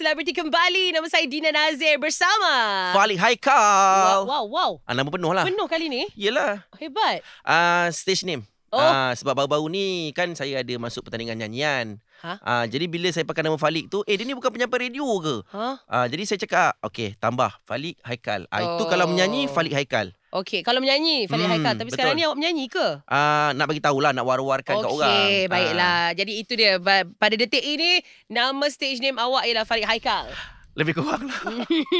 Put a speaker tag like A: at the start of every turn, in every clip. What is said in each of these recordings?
A: Celebrity kembali. Nama saya Dina Nazir bersama. Fali
B: Haikal. Wow, wow, wow. Ah, nama penuh lah. Penuh kali ni? Yelah. Hebat. Uh, stage name. Oh. Uh, sebab baru-baru ni kan saya ada masuk pertandingan nyanyian. Ha? Uh, jadi bila saya pakai nama Falik tu, eh dia ni bukan penyampai radio ke? Ha? Uh, jadi saya cakap, okey tambah Falik Haikal. Uh, oh. Itu kalau oh. menyanyi Falik Haikal.
A: Okey, kalau menyanyi Falik hmm, Haikal. Tapi betul. sekarang ni awak menyanyi ke?
B: Ah nak bagi tahulah, nak war-warkan okay, kat orang. Okey, baiklah.
A: Uh. Jadi itu dia. Pada detik ini, nama stage name awak ialah Falik Haikal lebih kurang lah.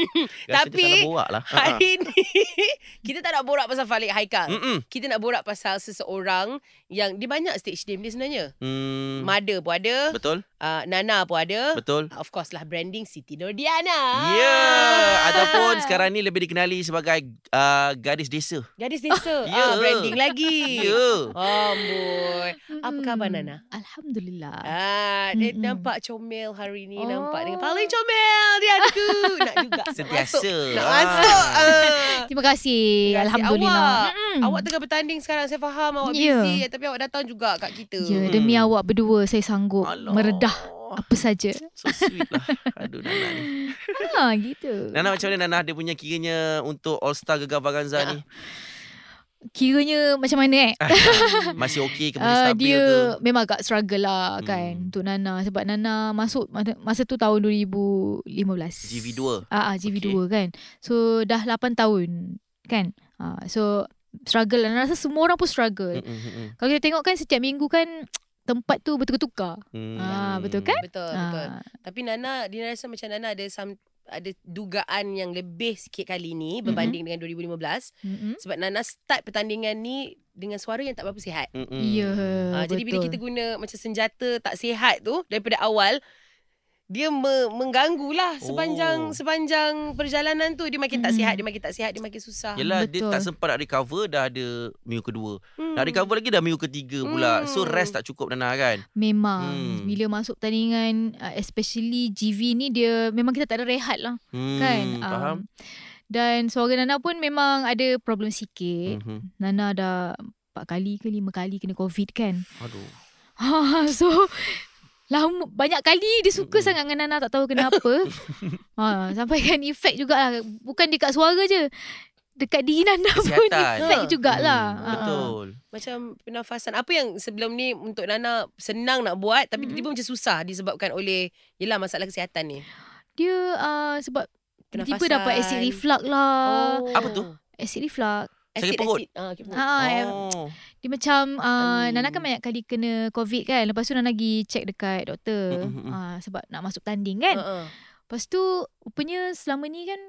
A: Tapi lah. hari ni kita tak nak borak pasal Falik Haikal. Mm-mm. Kita nak borak pasal seseorang yang dia banyak stage name dia sebenarnya.
B: Mm. Mother
A: pun ada. Betul. Uh, Nana pun ada. Betul. Of course lah branding Siti Nordiana. Ya. Yeah. Ataupun
B: sekarang ni lebih dikenali sebagai uh, ah, gadis desa.
A: Gadis desa. Ya. Ah, yeah. uh, branding lagi. Ya. Yeah. Amboi. Oh, Apa hmm, khabar Nana? Alhamdulillah. Ah, uh, dia hmm, hmm. nampak comel hari ni. Oh. Nampak dengan paling comel kalian ke nak juga sentiasa masuk uh. terima kasih ya, alhamdulillah awak, mm. awak tengah bertanding sekarang saya faham awak yeah. Ya. tapi awak datang juga kat kita ya yeah, demi
C: hmm. awak berdua saya sanggup Alah. meredah apa saja So sweet lah Aduh Nana ni Haa ah, gitu
B: Nana macam mana Nana Dia punya kiranya Untuk All Star Gegar Vaganza ya. ni
C: Kiranya macam mana eh ah,
B: Masih okay ke Boleh ah,
C: stabil dia ke memang agak struggle lah hmm. Kan Untuk Nana Sebab Nana masuk Masa tu tahun 2015 GV2 Ah, uh, uh, ah, GV2 okay. kan So dah 8 tahun Kan uh, So Struggle lah Nana rasa semua orang pun struggle hmm, hmm, hmm, Kalau kita tengok kan Setiap minggu kan Tempat tu bertukar-tukar hmm. uh, Betul kan Betul, uh. betul.
A: Tapi Nana Dia rasa macam Nana ada some ada dugaan yang lebih sikit kali ni mhm. berbanding mm-hmm. dengan 2015 mm-hmm. sebab Nana start pertandingan ni dengan suara yang tak berapa sihat. Mm-hmm. Ya. Yeah, uh, jadi bila kita guna macam senjata tak sihat tu daripada awal dia me- mengganggu lah sepanjang, oh. sepanjang perjalanan tu. Dia makin hmm. tak sihat, hmm. dia makin tak sihat, dia makin susah. Yelah, Betul. dia tak
B: sempat nak recover, dah ada minggu kedua. Hmm. Nak recover lagi dah minggu ketiga pula. Hmm. So, rest tak cukup Nana kan?
C: Memang. Hmm. Bila masuk pertandingan, uh, especially GV ni, dia memang kita tak ada rehat lah. Hmm. Kan? Um, faham. Um, dan suara Nana pun memang ada problem sikit. Hmm. Nana dah empat kali ke lima kali kena COVID kan? Aduh. so lah banyak kali dia suka mm. sangat dengan Nana tak tahu kenapa. ha, sampai kan efek jugalah. Bukan dekat suara je. Dekat diri Nana pun efek ha. jugalah. Mm. Ha. Betul. Macam
A: penafasan. Apa yang sebelum ni untuk Nana senang nak buat tapi mm. tiba-tiba macam susah disebabkan oleh yelah masalah kesihatan ni?
C: Dia uh, sebab penafasan. tiba-tiba dapat acid reflux lah. Oh. Apa tu? Acid reflux. Asid, ah, sakit perut. Asid. Ah, ha, ya. okay, oh. perut. dia macam uh, hmm. Nana kan banyak kali kena COVID kan. Lepas tu Nana pergi check dekat doktor hmm. uh, sebab nak masuk tanding kan. Uh-uh. Lepas tu rupanya selama ni kan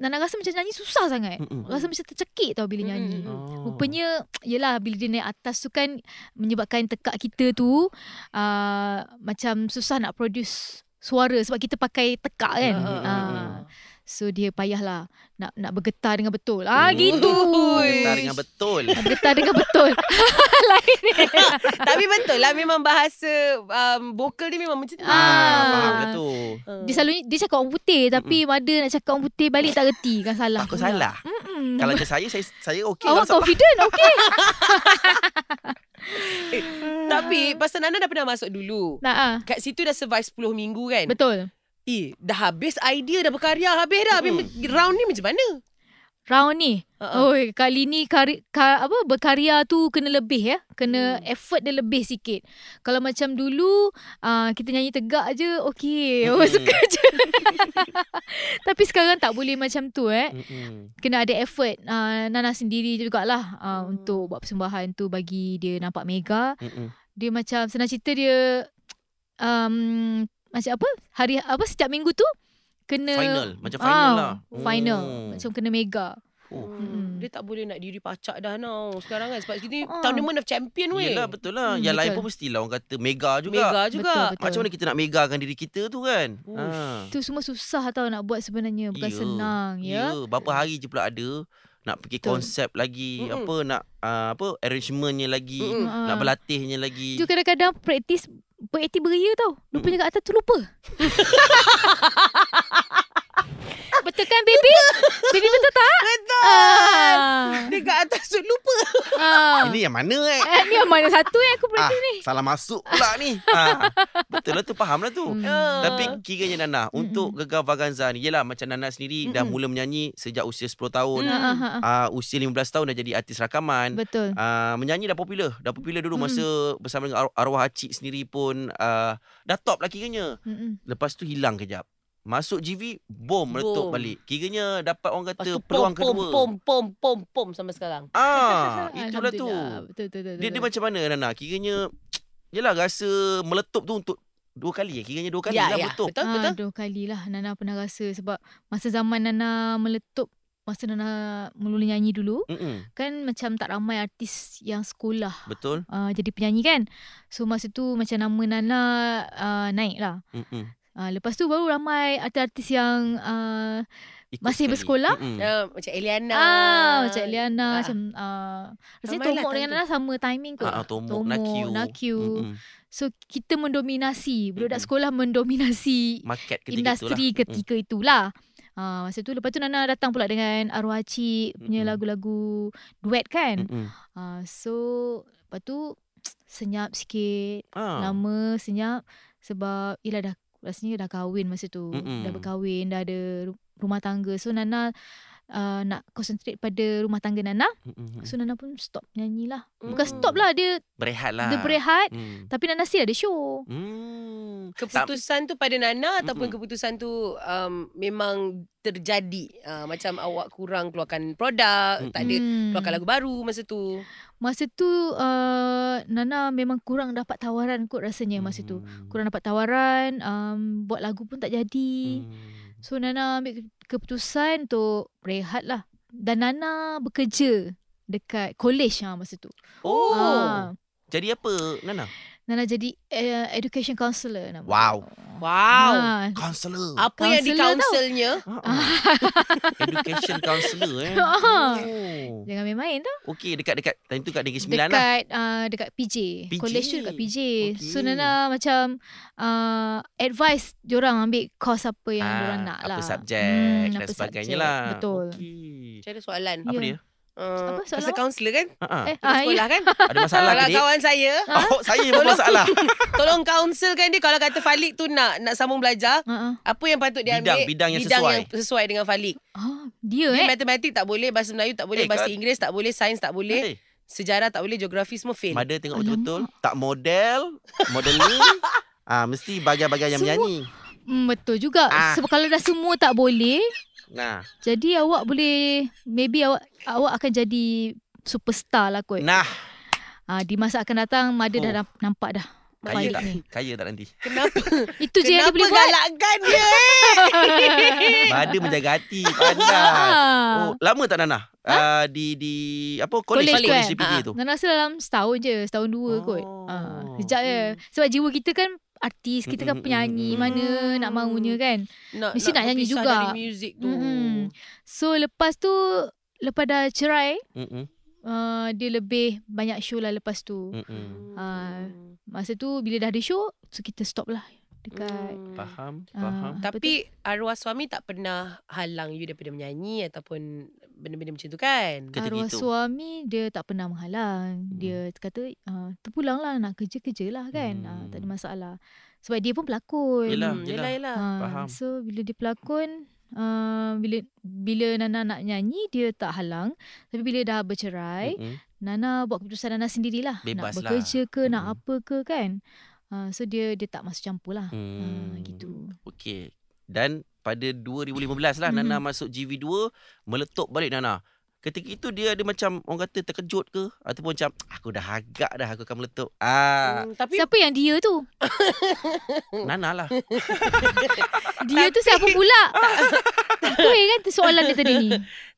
C: Nana rasa macam nyanyi susah sangat. Mm-mm. Rasa macam tercekik tau bila nyanyi. Oh. Rupanya, yelah bila dia naik atas tu kan menyebabkan tekak kita tu uh, macam susah nak produce suara sebab kita pakai tekak kan. Uh. Uh. So dia payahlah nak nak bergetar dengan betul. Ah Ooh. Hmm. gitu. Bergetar dengan
B: betul. Bergetar
C: dengan betul. Lain ni. Tapi betul lah memang bahasa um, vokal dia memang macam tu. Ah, ah faham ke lah tu. Hmm. Dia selalunya dia cakap orang putih tapi Mm-mm. mada nak cakap orang putih balik tak reti kan salah. aku salah.
B: Mm-mm. Kalau macam saya saya saya okey. Oh,
C: confident okay. Eh, tapi pasal Nana dah pernah
A: masuk dulu. Nah, uh. Kat situ dah survive 10 minggu kan? Betul. Eh, dah habis idea dah
C: berkarya habis dah. Habis hmm. round ni macam mana? Round ni. Uh-uh. Oi, kali ni kari, kar, apa berkarya tu kena lebih ya. Kena hmm. effort dia lebih sikit. Kalau macam dulu uh, kita nyanyi tegak aje, okey. Hmm. Oh, suka je. Tapi sekarang tak boleh macam tu eh. Hmm. Kena ada effort uh, Nana sendiri jugaklah uh, hmm. untuk buat persembahan tu bagi dia nampak mega. Hmm. Dia macam senang cerita dia um, macam apa hari apa setiap minggu tu kena final macam ah, final ah, lah final oh. macam kena mega Oh. Hmm. hmm. Dia tak
A: boleh nak diri pacak
C: dah now Sekarang kan Sebab kita ah. tournament of champion weh Yelah betul lah hmm, Yang betul. lain pun
B: mesti lah orang kata Mega juga Mega juga betul, betul. Macam mana kita nak mega kan diri kita tu kan Itu ha. ah.
C: semua susah tau nak buat sebenarnya Bukan yeah. senang ya yeah. yeah.
B: Berapa hari je pula ada Nak pergi betul. konsep lagi Mm-mm. Apa nak uh, apa Arrangementnya lagi Mm-mm. Nak ah. berlatihnya lagi
C: Itu kadang-kadang practice beraktif beria tau. Lupa hmm. kat atas tu lupa. betul kan baby? baby betul tak? Betul. Uh. Ah. Dekat atas tu lupa. Uh. Ini yang mana eh? Uh, eh, ini yang mana satu yang eh, aku berhenti ah, ni.
B: Salah masuk pula ni. ah. Betul lah tu faham lah tu. Uh. Tapi kiranya Nana hmm. untuk Gegar Vaganza ni yelah macam Nana sendiri uh dah mula menyanyi sejak usia 10 tahun. Uh-huh. Uh, usia 15 tahun dah jadi artis rakaman. Betul. Ah, menyanyi dah popular. Dah popular dulu masa bersama dengan arwah Acik sendiri pun uh, dah top lah kiranya. uh Lepas tu hilang kejap. Masuk GV Boom meletup boom. balik Kiranya dapat orang kata Pastu Peluang pom, kedua Pom pom
A: pom pom pom Sampai sekarang
B: Ah, ah
C: Itulah tu betul, betul, betul, dia, betul. dia
B: macam mana Rana Kiranya Yelah rasa Meletup tu untuk Dua kali ya Kiranya dua kali ya, lah ya. Betul, betul, ah,
C: betul? Dua kali lah Nana pernah rasa Sebab Masa zaman Nana meletup Masa Nana mula nyanyi dulu Mm-mm. Kan macam tak ramai artis yang sekolah Betul uh, Jadi penyanyi kan So masa tu macam nama Nana uh, naik lah Mm-mm. Uh, lepas tu baru ramai artis-artis yang uh, masih sekali. bersekolah. mm Uh, macam Eliana. Ah, macam Eliana. Ah. Macam, uh, rasanya lah Tomok lah dengan Ana sama timing kot. Ah, Tomok, Tomok, Nakiu. Nakiu. Mm-hmm. So kita mendominasi. budak mm-hmm. sekolah mendominasi
B: ketika industri mm. itulah. ketika
C: mm. itulah. Uh, masa tu lepas tu Nana datang pula dengan Arwah Acik punya mm-hmm. lagu-lagu duet kan. Mm-hmm. Uh, so lepas tu senyap sikit. Ah. Lama senyap. Sebab ialah dah rasanya dah kahwin masa tu Mm-mm. dah berkahwin dah ada rumah tangga so Nana uh, nak concentrate pada rumah tangga Nana. Mm-hmm. So Nana pun stop nyanyilah. Mm. Bukan stop lah dia
B: berehat lah. Dia berehat
A: mm.
C: tapi Nana still ada show. Mm.
A: Keputusan tu pada Nana ataupun mm-hmm. keputusan tu um, memang terjadi uh, macam awak kurang keluarkan produk, mm-hmm. tak ada hmm. keluarkan lagu baru masa tu.
C: Masa tu uh, Nana memang kurang dapat tawaran kot rasanya mm. masa tu. Mm. Kurang dapat tawaran, um, buat lagu pun tak jadi. Mm. So Nana ambil keputusan untuk rehat lah. Dan Nana bekerja dekat college ha, masa tu.
B: Oh. Ha. Jadi apa Nana?
C: Nana jadi uh, education counselor nama. Wow. Wow. Ha.
B: Counselor.
C: Apa yang di counselnya? Ha. Ha. education
B: counselor eh. Ha. Oh.
C: Jangan main main tu.
B: Okey dekat-dekat time tu kat Negeri Sembilan lah. Dekat
C: uh, dekat PJ. PJ. College tu dekat PJ. Okay. So Nana macam uh, advice orang ambil course apa yang ha, diorang nak apa lah. Subjek hmm, dan sebagainya lah. Betul. Okay. Macam ada soalan. Apa yeah. dia? Uh, apa, Asal kaunselor
A: kan? Uh-huh. Eh, sekolah kan? Ada masalah Kalau kawan saya. Uh-huh. Oh, saya pun masalah. tolong kaunsel kan dia. Kalau kata Falik tu nak nak sambung belajar. Uh-huh. Apa yang patut dia bidang, ambil? Bidang yang bidang sesuai. Bidang yang sesuai dengan Falik. Oh, dia, dia eh? matematik tak boleh. Bahasa Melayu tak boleh. Hey, eh, bahasa kat... Inggeris tak boleh. Sains tak boleh. Hey. Eh. Sejarah tak boleh. Geografi semua fail. Mada tengok Alamak. betul-betul.
B: Tak model. model ni. ah, mesti bagian-bagian yang semua... menyanyi.
C: Hmm, betul juga. Ah. Sebab kalau dah semua tak boleh. Nah. Jadi awak boleh maybe awak awak akan jadi superstar lah kot. Nah. Ha, di masa akan datang mother oh. dah nampak dah. Kaya tak? Ni.
B: Kaya tak nanti? Kenapa?
A: Itu
C: je yang dia boleh buat. Kenapa
A: galakkan dia?
B: Bada menjaga hati. Pandai. Ah. Oh, lama tak Nana? Uh, di di apa college college, college CPD ha. tu. Nana
C: rasa dalam setahun je, setahun dua oh. kot. uh, ah, sejak je. Sebab jiwa kita kan artis, kita kan penyanyi, mm. mana nak maunya kan. Nak, Mesti nak, nak nyanyi juga. Dari music tu. mm So lepas tu lepas dah cerai, mm-hmm uh, dia lebih banyak show lah lepas tu. Uh, masa tu bila dah ada show, so kita stop lah dekat. Mm. Faham, uh, faham.
A: Tapi arwah suami tak pernah halang you daripada menyanyi ataupun benda-benda macam tu kan? Kata arwah gitu.
C: suami dia tak pernah menghalang. Mm. Dia hmm. kata uh, terpulang lah nak kerja-kerja lah kan. Mm. Uh, tak ada hmm. masalah. Sebab dia pun pelakon. Yelah, yelah. yelah. yelah. Uh, faham. So bila dia pelakon, Uh, bila bila Nana nak nyanyi dia tak halang tapi bila dah bercerai mm-hmm. Nana buat keputusan Nana sendirilah Bebas lah. nak bekerja lah. ke mm. nak apa ke kan uh, so dia dia tak masuk campurlah ehm, mm. uh, gitu
B: okey dan pada 2015 lah mm-hmm. Nana masuk GV2 meletup balik Nana Ketika itu dia ada macam orang kata terkejut ke ataupun macam ah, aku dah agak dah aku akan meletup. Ah. Hmm,
C: tapi siapa yang dia tu? Nana lah. dia tapi... tu siapa pula?
A: tak tahu kan soalan dia tadi ni.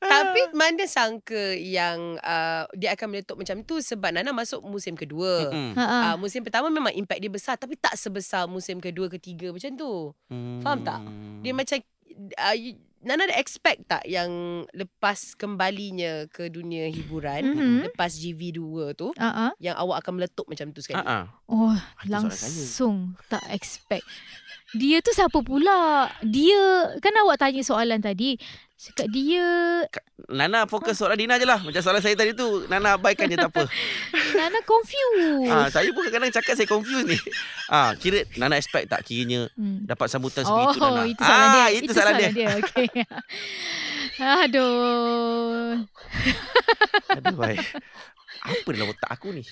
A: tapi mana sangka yang uh, dia akan meletup macam tu sebab Nana masuk musim kedua. hmm Uh, musim pertama memang impact dia besar tapi tak sebesar musim kedua ketiga macam tu. Hmm. Faham tak? Dia hmm. macam uh, Nana ada expect tak yang lepas kembalinya ke dunia hiburan mm-hmm. lepas GV2 tu uh-huh. yang awak akan meletup macam tu sekali? Uh-huh.
C: Oh, langsung tak expect. Dia tu siapa pula? Dia kan awak tanya soalan tadi. Cakap dia
B: Nana fokus soalan Dina je lah Macam soalan saya tadi tu Nana abaikan je tak apa
C: Nana confused ha,
B: Saya pun kadang-kadang cakap saya confused ni ha, Kira Nana expect tak kiranya hmm. Dapat sambutan sebegitu oh, Nana Itu salah ha, dia Itu, itu salah, dia, dia.
C: Okay. Aduh Aduh baik
B: apa dalam otak aku ni?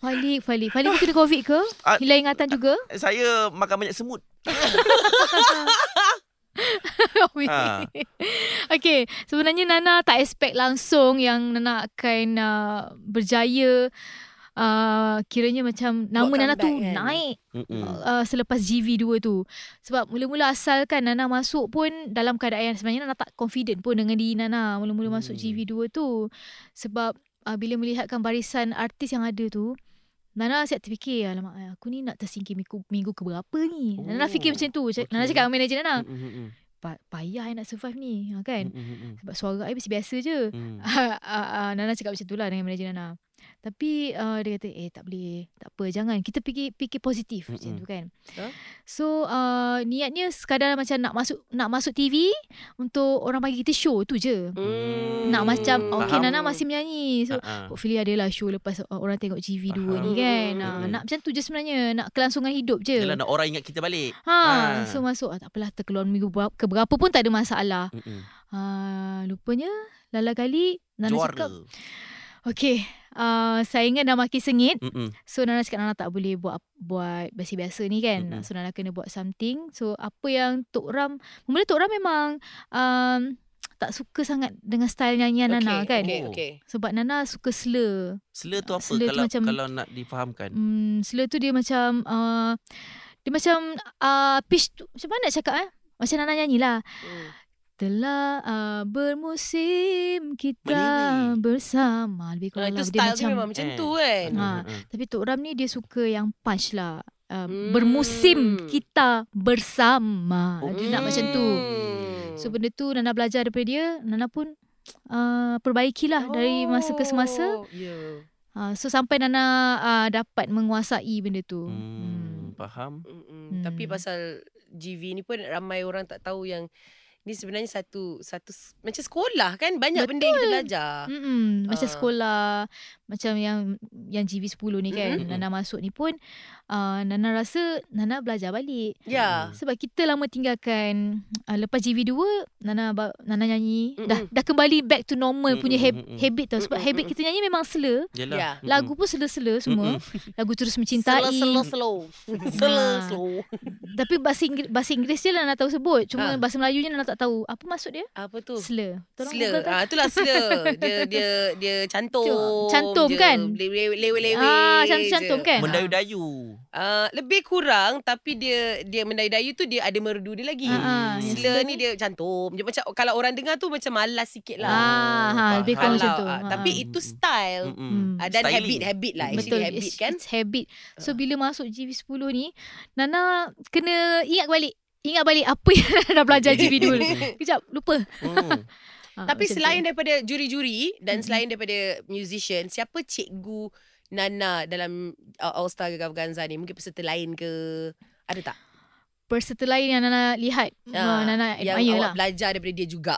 C: Falik, Falik. Falik kena COVID ke? Ah, Hilang ingatan juga?
B: Saya makan banyak semut. uh.
C: Okay, sebenarnya Nana tak expect langsung yang Nana akan uh, berjaya. Uh, kiranya macam nama Nana tu kan? naik uh, selepas GV2 tu. Sebab mula-mula asalkan Nana masuk pun dalam keadaan sebenarnya Nana tak confident pun dengan diri Nana mula-mula hmm. masuk GV2 tu. Sebab uh, bila melihatkan barisan artis yang ada tu Nana siap terfikir Alamak eh, aku ni nak tersingkir minggu, minggu ke berapa ni oh, Nana fikir macam tu okay. Nana cakap dengan manager Nana hmm, hmm, hmm. Payah nak survive ni ha, kan Sebab suara saya biasa-biasa je ah, ah, Nana cakap macam tu lah dengan manager Nana tapi uh, dia kata eh tak boleh, tak apa jangan. Kita fikir fikir positif mm-hmm. macam tu kan. So uh, niatnya sekadar macam nak masuk nak masuk TV untuk orang bagi kita show tu je. Mm. Nak macam hmm, okay Nana masih menyanyi. So uh-huh. hopefully adalah show lepas orang tengok GV2 uh-huh. ni kan. Uh, mm-hmm. Nak macam tu je sebenarnya, nak kelangsungan hidup je. Yalah, nak orang
B: ingat kita balik. Ha, uh. so
C: masuk uh, tak apalah terkeluar minggu ke berapa pun tak ada masalah. Mm-hmm. Uh, lupanya lala kali Nana Juara. cakap Okay Uh, saingan dah makin sengit. Mm-mm. So Nana cakap Nana tak boleh buat buat biasa-biasa ni kan. Mm-mm. So Nana kena buat something. So apa yang Tok Ram, mula Tok Ram memang um, tak suka sangat dengan style nyanyian Nana kan. Okay, okay. Sebab Nana suka slur.
B: Slur tu apa slur kalau, tu macam, kalau nak difahamkan?
C: Um, slur tu dia macam, uh, dia macam uh, pitch tu, macam mana nak cakap eh? Macam Nana nyanyilah. Hmm telah uh, bermusim kita Melini. bersama lebih ah, kurang uh, lah. style dia macam, memang macam eh. tu kan ha, uh, uh, tapi Tok Ram ni dia suka yang punch lah uh, hmm. bermusim kita bersama oh. dia nak macam tu hmm. so benda tu Nana belajar daripada dia Nana pun uh, perbaikilah oh. dari masa ke semasa oh, yeah. Ya. uh, so sampai Nana uh, dapat menguasai benda tu hmm.
B: Hmm.
C: faham hmm.
A: tapi pasal GV ni pun ramai orang tak tahu yang ni
C: sebenarnya satu satu macam sekolah kan banyak Betul. benda yang kita belajar. Mm-mm. Macam ah. sekolah macam yang yang GV10 ni kan mm-hmm. Nana masuk ni pun uh, Nana rasa Nana belajar balik. Yeah. Sebab kita lama tinggalkan uh, lepas JV2 Nana Nana nyanyi Mm-mm. dah dah kembali back to normal Mm-mm. punya hab- habit tau sebab Mm-mm. habit kita nyanyi memang slow. Yeah. Ya. Lagu pun slow-slow semua. Mm-mm. Lagu terus mencintai. Slow slow slow. Slow slow. Tapi bahasa Inggeris, bahasa Inggeris je lah Nana tahu sebut. Cuma ha. bahasa Melayunya Nana tak tahu. Apa maksud dia? Apa tu? Slow. Tolong slow. Kan. Ah ha, itulah slow. Dia dia dia cantum.
A: Cantum kan? Lewe-lewe. Ah, cantum-cantum kan?
B: Mendayu-dayu
A: uh, lebih kurang tapi dia dia mendayu-dayu tu dia ada merdu dia lagi. Ha, ha Slur ni dia cantum. Dia macam kalau orang dengar tu macam malas sikit lah. Ah, ha, ha, lebih kurang macam tu. Uh, ha. Tapi ha. itu style
C: hmm. uh, dan habit habit lah. Actually, Betul. Habit, it's, kan? it's habit. So bila masuk GV10 ni Nana kena ingat balik. Ingat balik apa yang dah belajar GV dulu.
A: Kejap lupa.
C: Hmm. Ha, Tapi selain tu.
A: daripada juri-juri dan mm-hmm. selain daripada musician, siapa cikgu uh, Nana dalam uh, All Star Gagal Ganza ni Mungkin peserta lain ke Ada tak?
C: Peserta lain yang Nana lihat uh, Nana admire yang lah Yang belajar daripada dia juga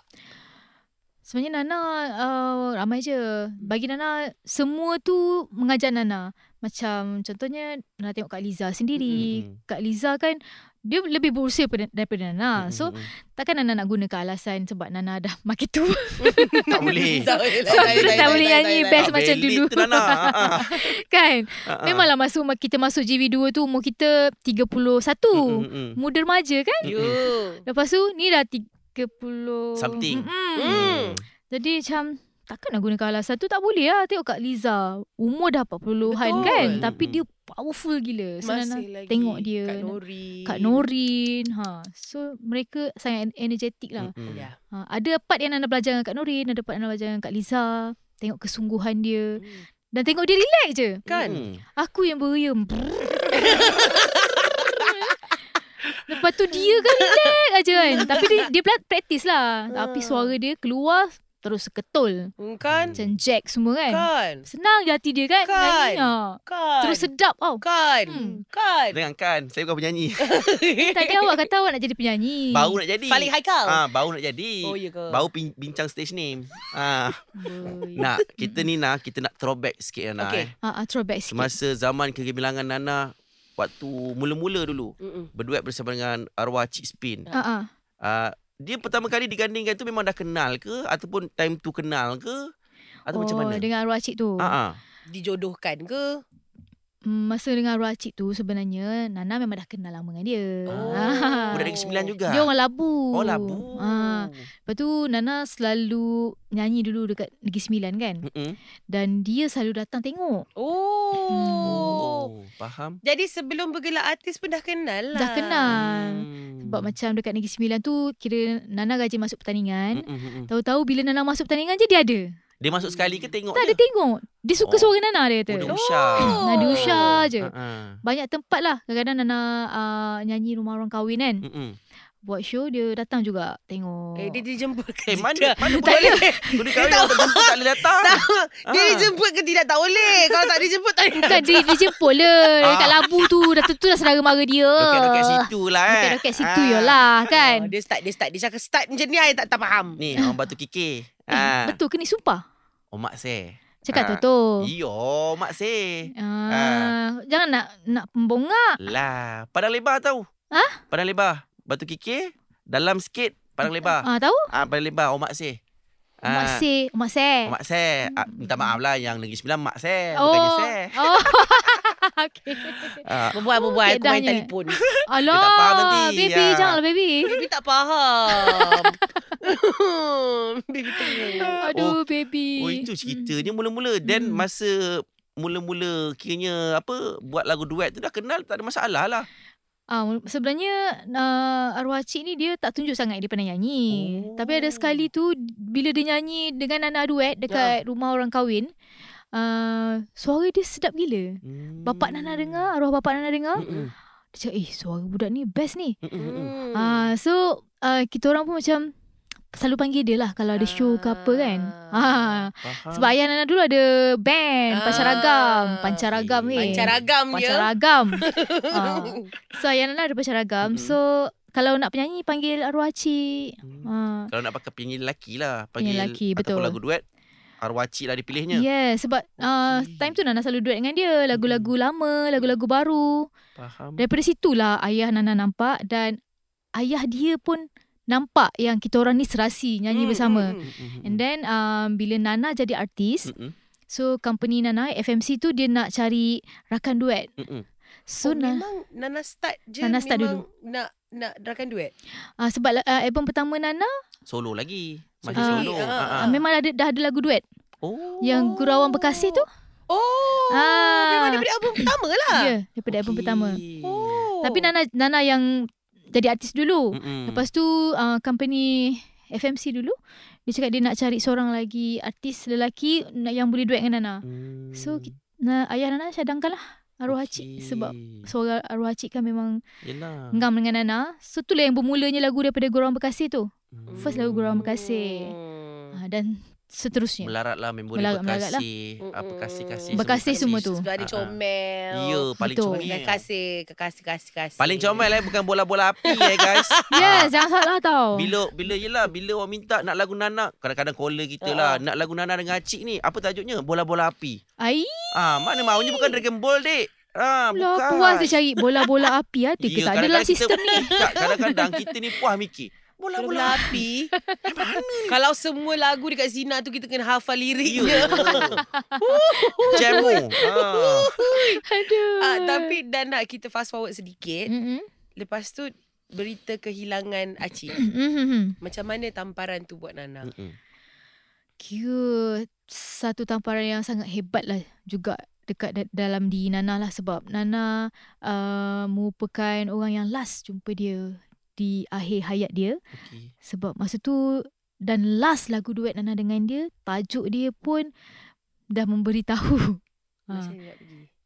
C: Sebenarnya Nana uh, ramai je. Bagi Nana, semua tu mengajar Nana. Macam contohnya, Nana tengok Kak Liza sendiri. Mm-hmm. Kak Liza kan, dia lebih berusia daripada Nana. Hmm, so hmm, hmm. takkan Nana nak gunakan alasan sebab Nana dah makin tua. tak boleh. so tak, tak, tak boleh tak, nyanyi best tak, macam tak, dulu. Tak, kan? Tak, Memanglah masuk kita masuk GV2 tu umur kita 31. Muda remaja kan? Yo. Lepas tu ni dah 30 something. Mm. Jadi macam takkan nak gunakan alasan tu tak boleh lah. Tengok Kak Liza umur dah 40-an Betul. kan? Tapi dia powerful gila. sebenarnya. tengok dia. Kak Norin. Kak Norin. Ha. So mereka sangat energetik lah. Mm-hmm. Yeah. Ha. Ada part yang Nana belajar dengan Kak Norin. Ada part yang Nana belajar dengan Kak Liza. Tengok kesungguhan dia. Mm. Dan tengok dia relax je. Kan? Mm. Aku yang beriam. Lepas tu dia kan relax aja kan. Tapi dia, dia practice lah. Tapi ah. suara dia keluar terus seketul hmm, kan macam jack semua kan, kan. senang je hati dia kan kan, ah. kan. terus sedap tau oh. kan hmm. kan
A: dengan
B: kan saya bukan penyanyi
C: eh, tadi awak kata awak nak jadi penyanyi baru nak jadi paling high Haikal ha, ah, baru nak jadi oh, iya ke? baru
B: bincang stage name ha.
C: oh, iya. nak
B: kita ni nak kita nak throwback sikit Nana okay. eh.
C: Uh, uh, throwback sikit
B: masa zaman kegemilangan Nana waktu mula-mula dulu Mm-mm. berduet bersama dengan arwah Cik Spin uh-uh. uh, dia pertama kali digandingkan tu memang dah kenal ke ataupun time tu kenal ke
C: atau oh, macam mana dengan arwah cik tu ha, ha. dijodohkan ke Mm, masa dengan Racik tu sebenarnya Nana memang dah kenal lama dengan dia. Oh, budak negeri 9 juga. Dia orang Labu. Oh, Labu. Ah. Lepas tu Nana selalu nyanyi dulu dekat negeri sembilan kan? Mm-mm. Dan dia selalu datang tengok. Oh. oh. faham. Jadi sebelum bergelar artis pun dah kenal lah. Dah kenal. Hmm. Sebab macam dekat negeri sembilan tu kira Nana gaji masuk pertandingan. Mm-mm-mm. Tahu-tahu bila Nana masuk pertandingan je dia ada.
B: Dia masuk sekali ke tengok tak,
C: dia? dia tengok. Dia suka oh. suara Nana dia kata. Nana oh, Usha. Oh. Nana Usha ah, je. Uh-huh. Banyak tempat lah. Kadang-kadang Nana uh, nyanyi rumah orang kahwin kan. Mm-mm. Buat show dia datang juga tengok. Eh dia
A: dijemput ke? Eh mana? Mana boleh? Boleh kau tak jemput tak boleh datang. Tak. Ha. Dia dijemput
C: ke tidak tak boleh. Kalau tak dijemput tak boleh. Bukan dia dijemput lah. Dekat labu tu dah tentu dah saudara
A: mara dia. Dekat dekat situ lah eh. Dekat dekat situ ha. yalah kan. Dia start dia start dia cakap start macam ni ai tak tak faham.
B: Ni orang batu kikir. Ha. Eh, betul
C: ke ni sumpah?
B: Omak oh, se. Cakap tu ah, tu. Iyo, mak se. Uh, uh. Ah, ah.
C: jangan nak nak pembongak.
B: Lah, padang lebar tahu. Ha? Padang lebar. Batu kiki, dalam sikit padang lebar. Ah, uh, tahu? Ah, uh, padang lebar omak oh, se. Mak se,
C: uh, mak se. Mak se.
B: Uh, minta maaf lah yang negeri sembilan mak se, oh. bukan se.
C: Oh.
B: okay. Ah. Uh,
C: berbual, berbual. Okay, aku main
B: telefon.
A: Alah, dia ya. Baby, ya. janganlah baby. Baby tak faham.
C: baby tengok. Aduh, oh, baby. Oh, itu
B: ceritanya mula-mula. Then hmm. masa mula-mula kiranya apa buat lagu duet tu dah kenal tak ada masalah lah.
C: Ah uh, sebenarnya uh, arwah cik ni dia tak tunjuk sangat dia pernah nyanyi. Oh. Tapi ada sekali oh. tu bila dia nyanyi dengan anak duet dekat yeah. rumah orang kahwin, Ah, suara dia sedap gila. Mm. Bapak hmm. Nana dengar, arwah bapa Nana dengar. Mm-mm. Dia cakap, eh suara budak ni best ni. Uh, so, uh, kita orang pun macam selalu panggil dia lah kalau ada uh. show ke apa kan. Uh. Sebab ayah Nana dulu ada band, uh. pancaragam. Pancaragam ni. Eh. Pancaragam, pancaragam ya. Pancaragam. uh. So, ayah Nana ada pancaragam. Mm-hmm. So, kalau nak penyanyi, panggil arwah cik. Hmm. Uh.
B: Kalau nak pakai penyanyi lelaki lah. Penyanyi lelaki, betul. Ataupun lagu duet arwah cik lah dipilihnya. Yeah,
C: sebab uh, time tu Nana selalu duet dengan dia. Hmm. Lagu-lagu lama, lagu-lagu baru. Faham. Daripada situlah ayah Nana nampak dan ayah dia pun nampak yang kita orang ni serasi nyanyi hmm. bersama. Hmm. hmm, hmm And then um, bila Nana jadi artis, hmm. so company Nana, FMC tu dia nak cari rakan duet. Hmm. So, oh, na- memang Nana start je Nana start memang dulu. nak nak rakan duet? Uh, ah, sebab uh, album pertama Nana
B: solo lagi. Masih uh, solo. Uh, uh, uh.
C: Memang ada dah ada lagu duet. Oh. Yang Gurawan Bekasih tu? Oh. Ah. Memang daripada album pertama lah. Ya, yeah, daripada okay. album pertama. Oh. Tapi Nana Nana yang jadi artis dulu. Mm-mm. Lepas tu uh, company FMC dulu dia cakap dia nak cari seorang lagi artis lelaki yang boleh duet dengan Nana. Mm. So kita, nah, ayah Nana lah Arwah Acik sebab suara Arwah Acik kan memang Yelah. ngam dengan Nana. So itulah yang bermulanya lagu daripada Gurauan Berkasih tu. Hmm. First lagu Gurauan Berkasih. Hmm. Ha, dan seterusnya. Melaratlah lah memori Melarat, bekasi. Melarat lah. Apa kasih-kasih.
A: Bekasi semua, semua tu. Sebab ada ah, ah. comel. Ya, paling Betul. comel.
C: Kasih, kasih, kasih, kasih. Paling
B: comel eh, bukan bola-bola api eh guys.
C: yes, jangan salah tau. Bila,
B: bila yelah, bila orang minta nak lagu Nana, kadang-kadang caller kita lah, ah. nak lagu Nana dengan Acik ni, apa tajuknya? Bola-bola api. Ai. Ah, mana maunya bukan Dragon Ball, dek. Ah, Loh, puas dia cari
C: bola-bola api ada ya, ke tak? Adalah sistem ni.
B: Kadang-kadang kita ni puas mikir. Bola-bola api.
A: Kalau semua lagu dekat Zina tu kita kena hafal liriknya. Ya, Jemu. Ha. Aduh. Ah, tapi dan nak kita fast forward sedikit. Mm-hmm. Lepas tu berita kehilangan Aci. Mm-hmm. Macam mana tamparan tu buat Nana?
C: Cute. Satu tamparan yang sangat hebat lah juga dekat da- dalam di Nana lah sebab Nana uh, merupakan orang yang last jumpa dia di akhir hayat dia. Okay. Sebab masa tu dan last lagu duet Nana dengan dia, tajuk dia pun dah memberitahu. Ha.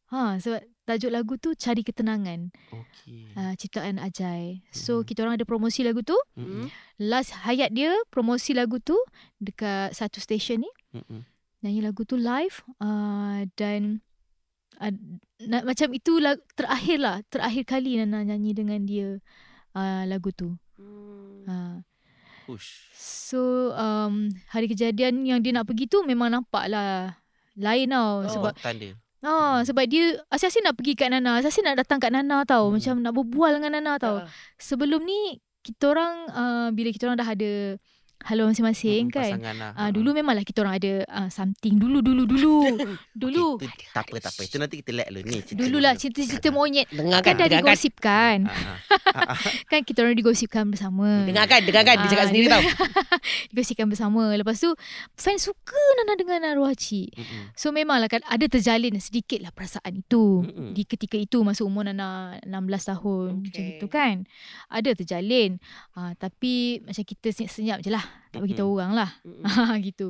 C: ha, sebab tajuk lagu tu Cari Ketenangan. Okay. Uh, ha, ciptaan Ajai. So, mm. kita orang ada promosi lagu tu. Mm-hmm. Last hayat dia, promosi lagu tu dekat satu stesen ni. Mm-hmm. Nyanyi lagu tu live. Uh, dan uh, na- macam itu terakhir lah. Terakhir kali Nana nyanyi dengan dia uh, lagu tu. Ha. Hmm. Ah. Push. So um, hari kejadian yang dia nak pergi tu memang nampak lah lain tau oh, sebab tanda. Ah, oh, sebab dia asyik-asyik nak pergi kat Nana, asyik-asyik nak datang kat Nana tau, hmm. macam nak berbual dengan Nana tau. Uh. Sebelum ni kita orang uh, bila kita orang dah ada haluan masing-masing hmm, kan. Lah. Uh, dulu memanglah kita orang ada uh, something dulu dulu dulu. dulu. Okay, tu,
B: tak apa tak apa. Itu nanti kita let dulu ni.
C: Dululah cerita-cerita monyet. Dengarkan, kan dah dengarkan. digosipkan. Ah, kan kita orang digosipkan bersama. Dengarkan, dengarkan dia cakap sendiri tau. digosipkan bersama. Lepas tu fan suka Nana dengan Naruhachi. Mm-hmm. So memanglah kan ada terjalin sedikit lah perasaan itu di ketika itu masuk umur Nana 16 tahun macam itu kan. Ada terjalin. tapi macam kita senyap-senyap je lah lah, tak bagi tahu hmm. orang lah. Hmm. Ah, gitu.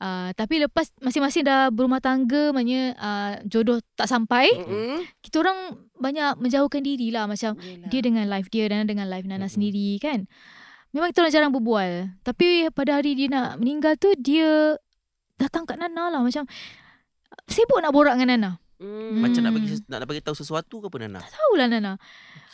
C: Uh, tapi lepas masing-masing dah berumah tangga, maknanya uh, jodoh tak sampai, mm-hmm. kita orang banyak menjauhkan diri lah. Macam Yelah. dia dengan life dia, dan dengan life Nana mm-hmm. sendiri kan. Memang kita orang jarang berbual. Tapi pada hari dia nak meninggal tu, dia datang kat Nana lah. Macam sibuk nak borak dengan Nana. Mm.
B: Macam nak bagi, nak, hmm. nak bagi tahu sesuatu ke apa Nana? Tak
C: tahulah Nana.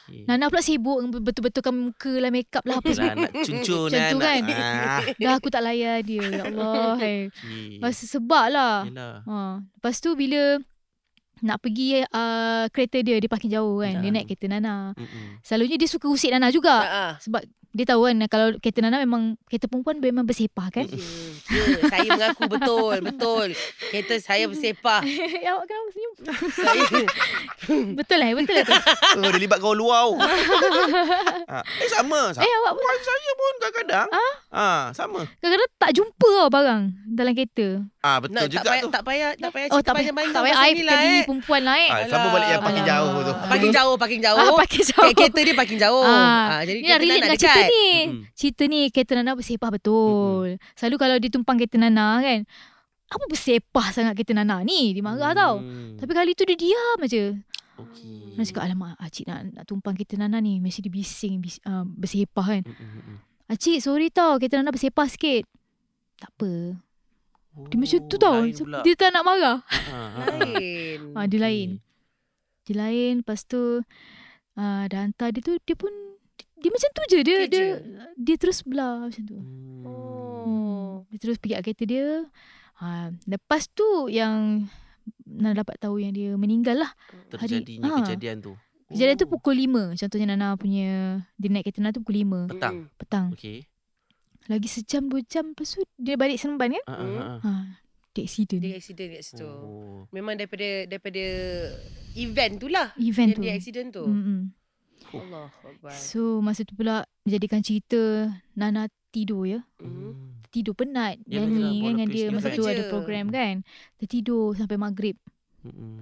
C: Okay. Nana pula sibuk betul-betulkan muka lah makeup lah apa lah, semua. Nak cuncun Macam tu kan. Ah. Dah aku tak layan dia. Ya Allah. Hai. Okay. Lepas, sebab lah. Ha. Lepas tu bila nak pergi uh, kereta dia, dia parking jauh kan. Yelah. Dia naik kereta Nana. Mm-mm. Selalunya dia suka usik Nana juga. Uh-uh. Sebab dia tahu kan kalau kereta Nana memang kereta perempuan memang bersepah kan? Ya,
A: yeah, saya mengaku betul, betul. Kereta saya bersepah. Ya, awak kenapa senyum? Saya... betul lah, betul
C: lah. Tu. Oh, dia libat kau luar. Oh. ha.
B: Eh, sama. Eh,
C: awak pun. Saya pun kadang-kadang. Ha?
B: ha? sama.
C: Kadang-kadang tak jumpa tau barang dalam kereta.
B: Ah ha, betul nah, juga tak payah, tu.
C: Tak payah, tak payah oh, cerita panjang-panjang. Oh, tak payah air lah, eh. lah, eh. perempuan ah, naik. Ha, sama balik
B: yang parking jauh tu. Ah, parking jauh,
C: parking jauh. Ah, parking jauh. Kereta dia parking jauh. jadi Ni kereta nak dekat cerita ni mm-hmm. cerita ni kereta Nana bersepah betul. Mm-hmm. Selalu kalau dia tumpang kereta Nana kan. Apa bersepah sangat kereta Nana ni. Dia marah mm-hmm. tau. Tapi kali tu dia diam aje. Okey. Nak cakap alamak Acik nak, nak tumpang kereta Nana ni. Mesti dia bising bis, uh, bersepah kan. Mm-hmm. Acik sorry tau kereta Nana bersepah sikit. Tak apa. Oh, dia macam tu tau. Pula. Dia tak nak marah. Ah, ah, lain. ha, dia okay. lain. Dia lain. Lepas tu uh, dah hantar dia tu dia pun dia macam tu je dia dia dia terus belah macam tu. Hmm. Oh. Dia terus pergi kat kereta dia. Ha lepas tu yang Nana dapat tahu yang dia meninggal lah. Terjadinya hari, kejadian tu. Kejadian tu oh. pukul 5. Contohnya Nana punya dia naik kereta Nana tu pukul 5. Petang. Petang. Okey. Lagi sejam dua jam lepas tu dia balik Seremban kan? Uh-huh. Ha. Dia accident. Dia accident kat situ. Oh.
A: Memang daripada daripada event tu lah. Event dia, tu. Dia accident tu.
C: Mm-hmm. So masa tu pula Dijadikan cerita Nana tidur ya mm. Tidur penat yeah, Nyanyi kan dengan dia Masa tu ada program kan Tertidur sampai maghrib mm.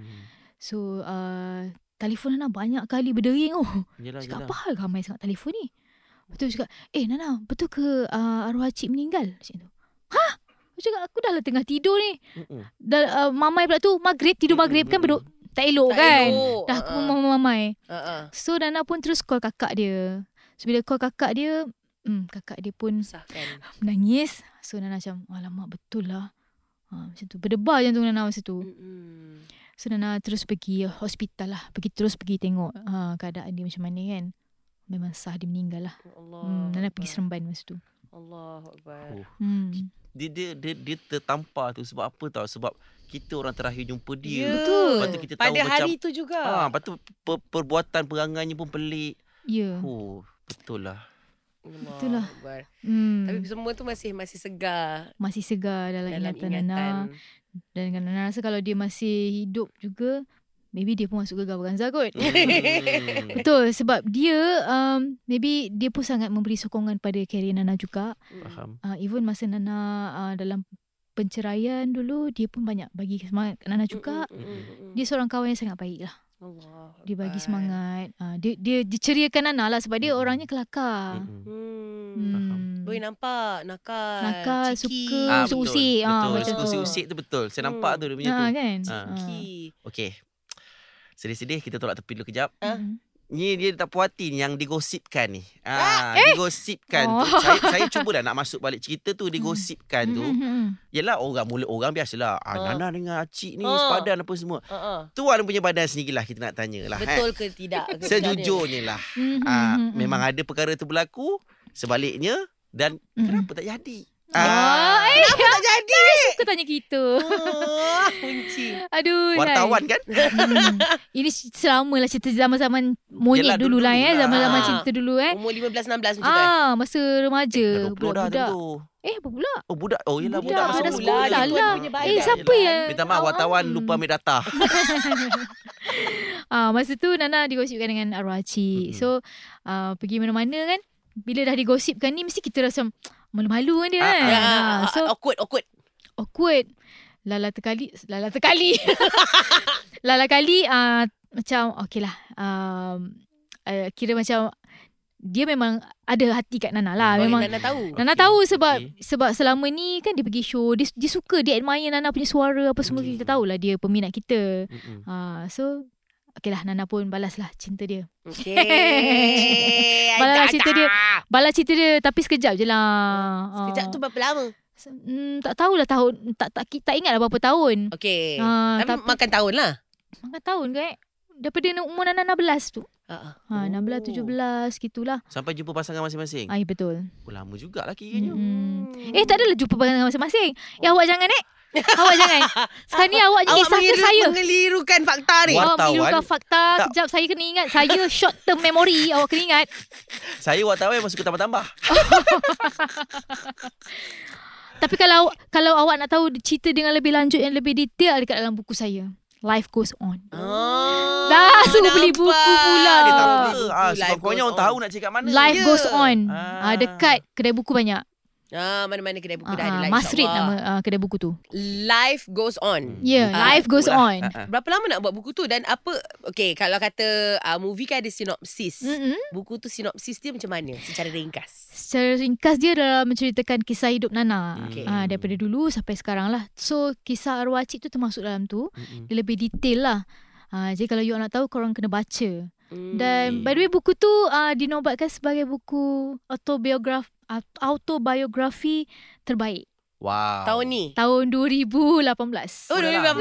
C: So uh, Telefon Nana banyak kali berdering oh. yelah, Cakap yelah. apa hal ramai sangat telefon ni Betul juga. Eh Nana betul ke uh, arwah cik meninggal Macam tu Hah? Aku cakap aku dah lah tengah tidur ni. Mm-mm. Dah uh, mamai pula tu maghrib tidur maghrib kan, Mm-mm. kan betul tak elok tak kan elok. dah aku uh-uh. memamai uh-uh. so Dana pun terus call kakak dia so bila call kakak dia hmm kakak dia pun Sahkan. menangis so Dana macam alamak betul lah ha, macam tu berdebar macam tu Dana masa tu so Dana terus pergi hospital lah pergi terus pergi tengok ha, keadaan dia macam mana kan memang sah dia meninggal lah ya hmm, Dana pergi seremban masa tu
A: Allahuakbar.
B: Oh. Hmm. Dia, dia dia dia tertampar tu sebab apa tau? Sebab kita orang terakhir jumpa dia. Yeah. Ya. Betul. tu kita Pada tahu hari macam, tu juga. Ha, lepas tu per, perbuatan perangannya pun pelik. Ya. Yeah. Oh, betul lah.
A: Betul lah.
C: Hmm. Tapi semua tu masih masih segar. Masih segar dalam, dalam ingatan, ingatan. Nana. Dan Nana rasa kalau dia masih hidup juga, maybe dia pun masuk gegar Baganza kot. Mm. Betul sebab dia um, maybe dia pun sangat memberi sokongan pada karier Nana juga. Faham. Uh, even masa Nana uh, dalam penceraian dulu dia pun banyak bagi semangat kat Nana juga. mm Dia seorang kawan yang sangat baik lah. Allah dia bagi semangat. Uh, dia, dia diceriakan Nana lah sebab dia orangnya kelakar. Mm.
A: Mm. Boleh nampak
C: nakal, nakal suka ah, usik-usik. Ah, betul, betul. Ah, betul. usik-usik
B: tu betul. Saya nampak tu dia punya ah, tu. Kan? Ah. ah. Okay sedih-sedih kita tolak tepi dulu kejap. Uh. Ni dia tak puas hati yang digosipkan ni. Ah, ah eh. digosipkan. Oh. Tu. Saya saya cuba dah nak masuk balik cerita tu digosipkan hmm. tu. Hmm, Yalah orang mulut orang biasalah. Ah, uh. Nana dengan acik ni uh. sepadan apa semua. Uh-uh. Tuan punya badan lah kita nak tanya lah. Eh. Betul
A: ke tidak ke Sejujurnya
B: lah. ah, memang ada perkara tu berlaku sebaliknya dan
C: kenapa tak jadi? Ah, eh, kenapa tak jadi? Kau tanya gitu. Oh, kunci. Aduh. Wartawan kan? Hmm. Ini selama lah cerita zaman-zaman monyet Yelah, dulu, eh. dulu lah. Eh. Zaman-zaman cerita dulu. Eh. Umur 15-16 macam ah, tu. Ah, Masa remaja. Eh, Budak-budak. Eh apa pula? Oh
B: budak. Oh yelah budak, budak masa mula.
C: Lah, eh, lah. Eh siapa yelah. ya? Minta maaf wartawan
B: hmm. lupa ambil data.
C: ah, masa tu Nana digosipkan dengan arwah Acik. Mm-hmm. Hmm. So uh, pergi mana-mana kan. Bila dah digosipkan ni mesti kita rasa macam malu-malu ah, kan dia kan. Uh, uh, ah, ah, so awkward awkward. Awkward. Lala terkali lala terkali. lala kali uh, macam okeylah. Um uh, kira macam dia memang ada hati kat Nana lah Baik memang Nana tahu Nana okay. tahu sebab okay. sebab selama ni kan dia pergi show dia, dia suka dia admire Nana punya suara apa semua mm. kita hmm. tahulah dia peminat kita mm-hmm. uh, so Okay lah Nana pun balas lah cinta dia Okay Balas lah cinta dia Balas cinta dia Tapi sekejap je lah hmm. Sekejap tu ah. berapa lama? Hmm, tak tahulah tahun tak, tak, tak, ingat lah berapa tahun Okay uh, ah, tapi, Makan tahun lah Makan tahun ke eh Daripada umur Nana 16 tu Uh, uh. Ha, 16, ha. 17 ha, gitulah.
B: Sampai jumpa pasangan masing-masing? Ay, betul. Oh, lama jugalah kiranya. Hmm.
C: hmm. Eh, tak adalah jumpa pasangan masing-masing. Oh. Ya, awak jangan eh. Awak jangan Sekarang ni awak jadi sahaja saya Mengelirukan fakta ni Wartawan Awak mengelirukan fakta Sekejap saya kena ingat Saya short term memory Awak kena ingat
B: Saya wartawan yang masuk ke tambah-tambah
C: Tapi kalau kalau awak nak tahu cerita dengan lebih lanjut yang lebih detail dekat dalam buku saya. Life Goes On. Oh, dah suruh beli buku pula. Dia eh, tak ah, orang tahu nak cakap mana. Life ya. Goes On. Ah. Ah, dekat kedai buku banyak.
A: Ah, mana-mana kedai buku ah, dah ada ah, ah, live lah, Masrid nama ah. kedai buku tu. Life goes on. Hmm. Ya, yeah, ah, life goes itulah. on. Ah, Berapa lama nak buat buku tu dan apa Okay, kalau kata uh, movie kan ada sinopsis. Mm-hmm. Buku tu sinopsis dia macam mana secara ringkas?
C: Secara ringkas dia adalah menceritakan kisah hidup Nana. Okay. Ah, daripada dulu sampai sekarang lah. So, kisah arwah cik tu termasuk dalam tu. Mm-hmm. Dia lebih detail lah. Ah, jadi kalau you nak tahu korang kena baca. Hmm. Dan by the way buku tu uh, dinobatkan sebagai buku autobiografi autobiografi terbaik.
B: Wow. Tahun ni?
C: Tahun 2018. Oh, 2018.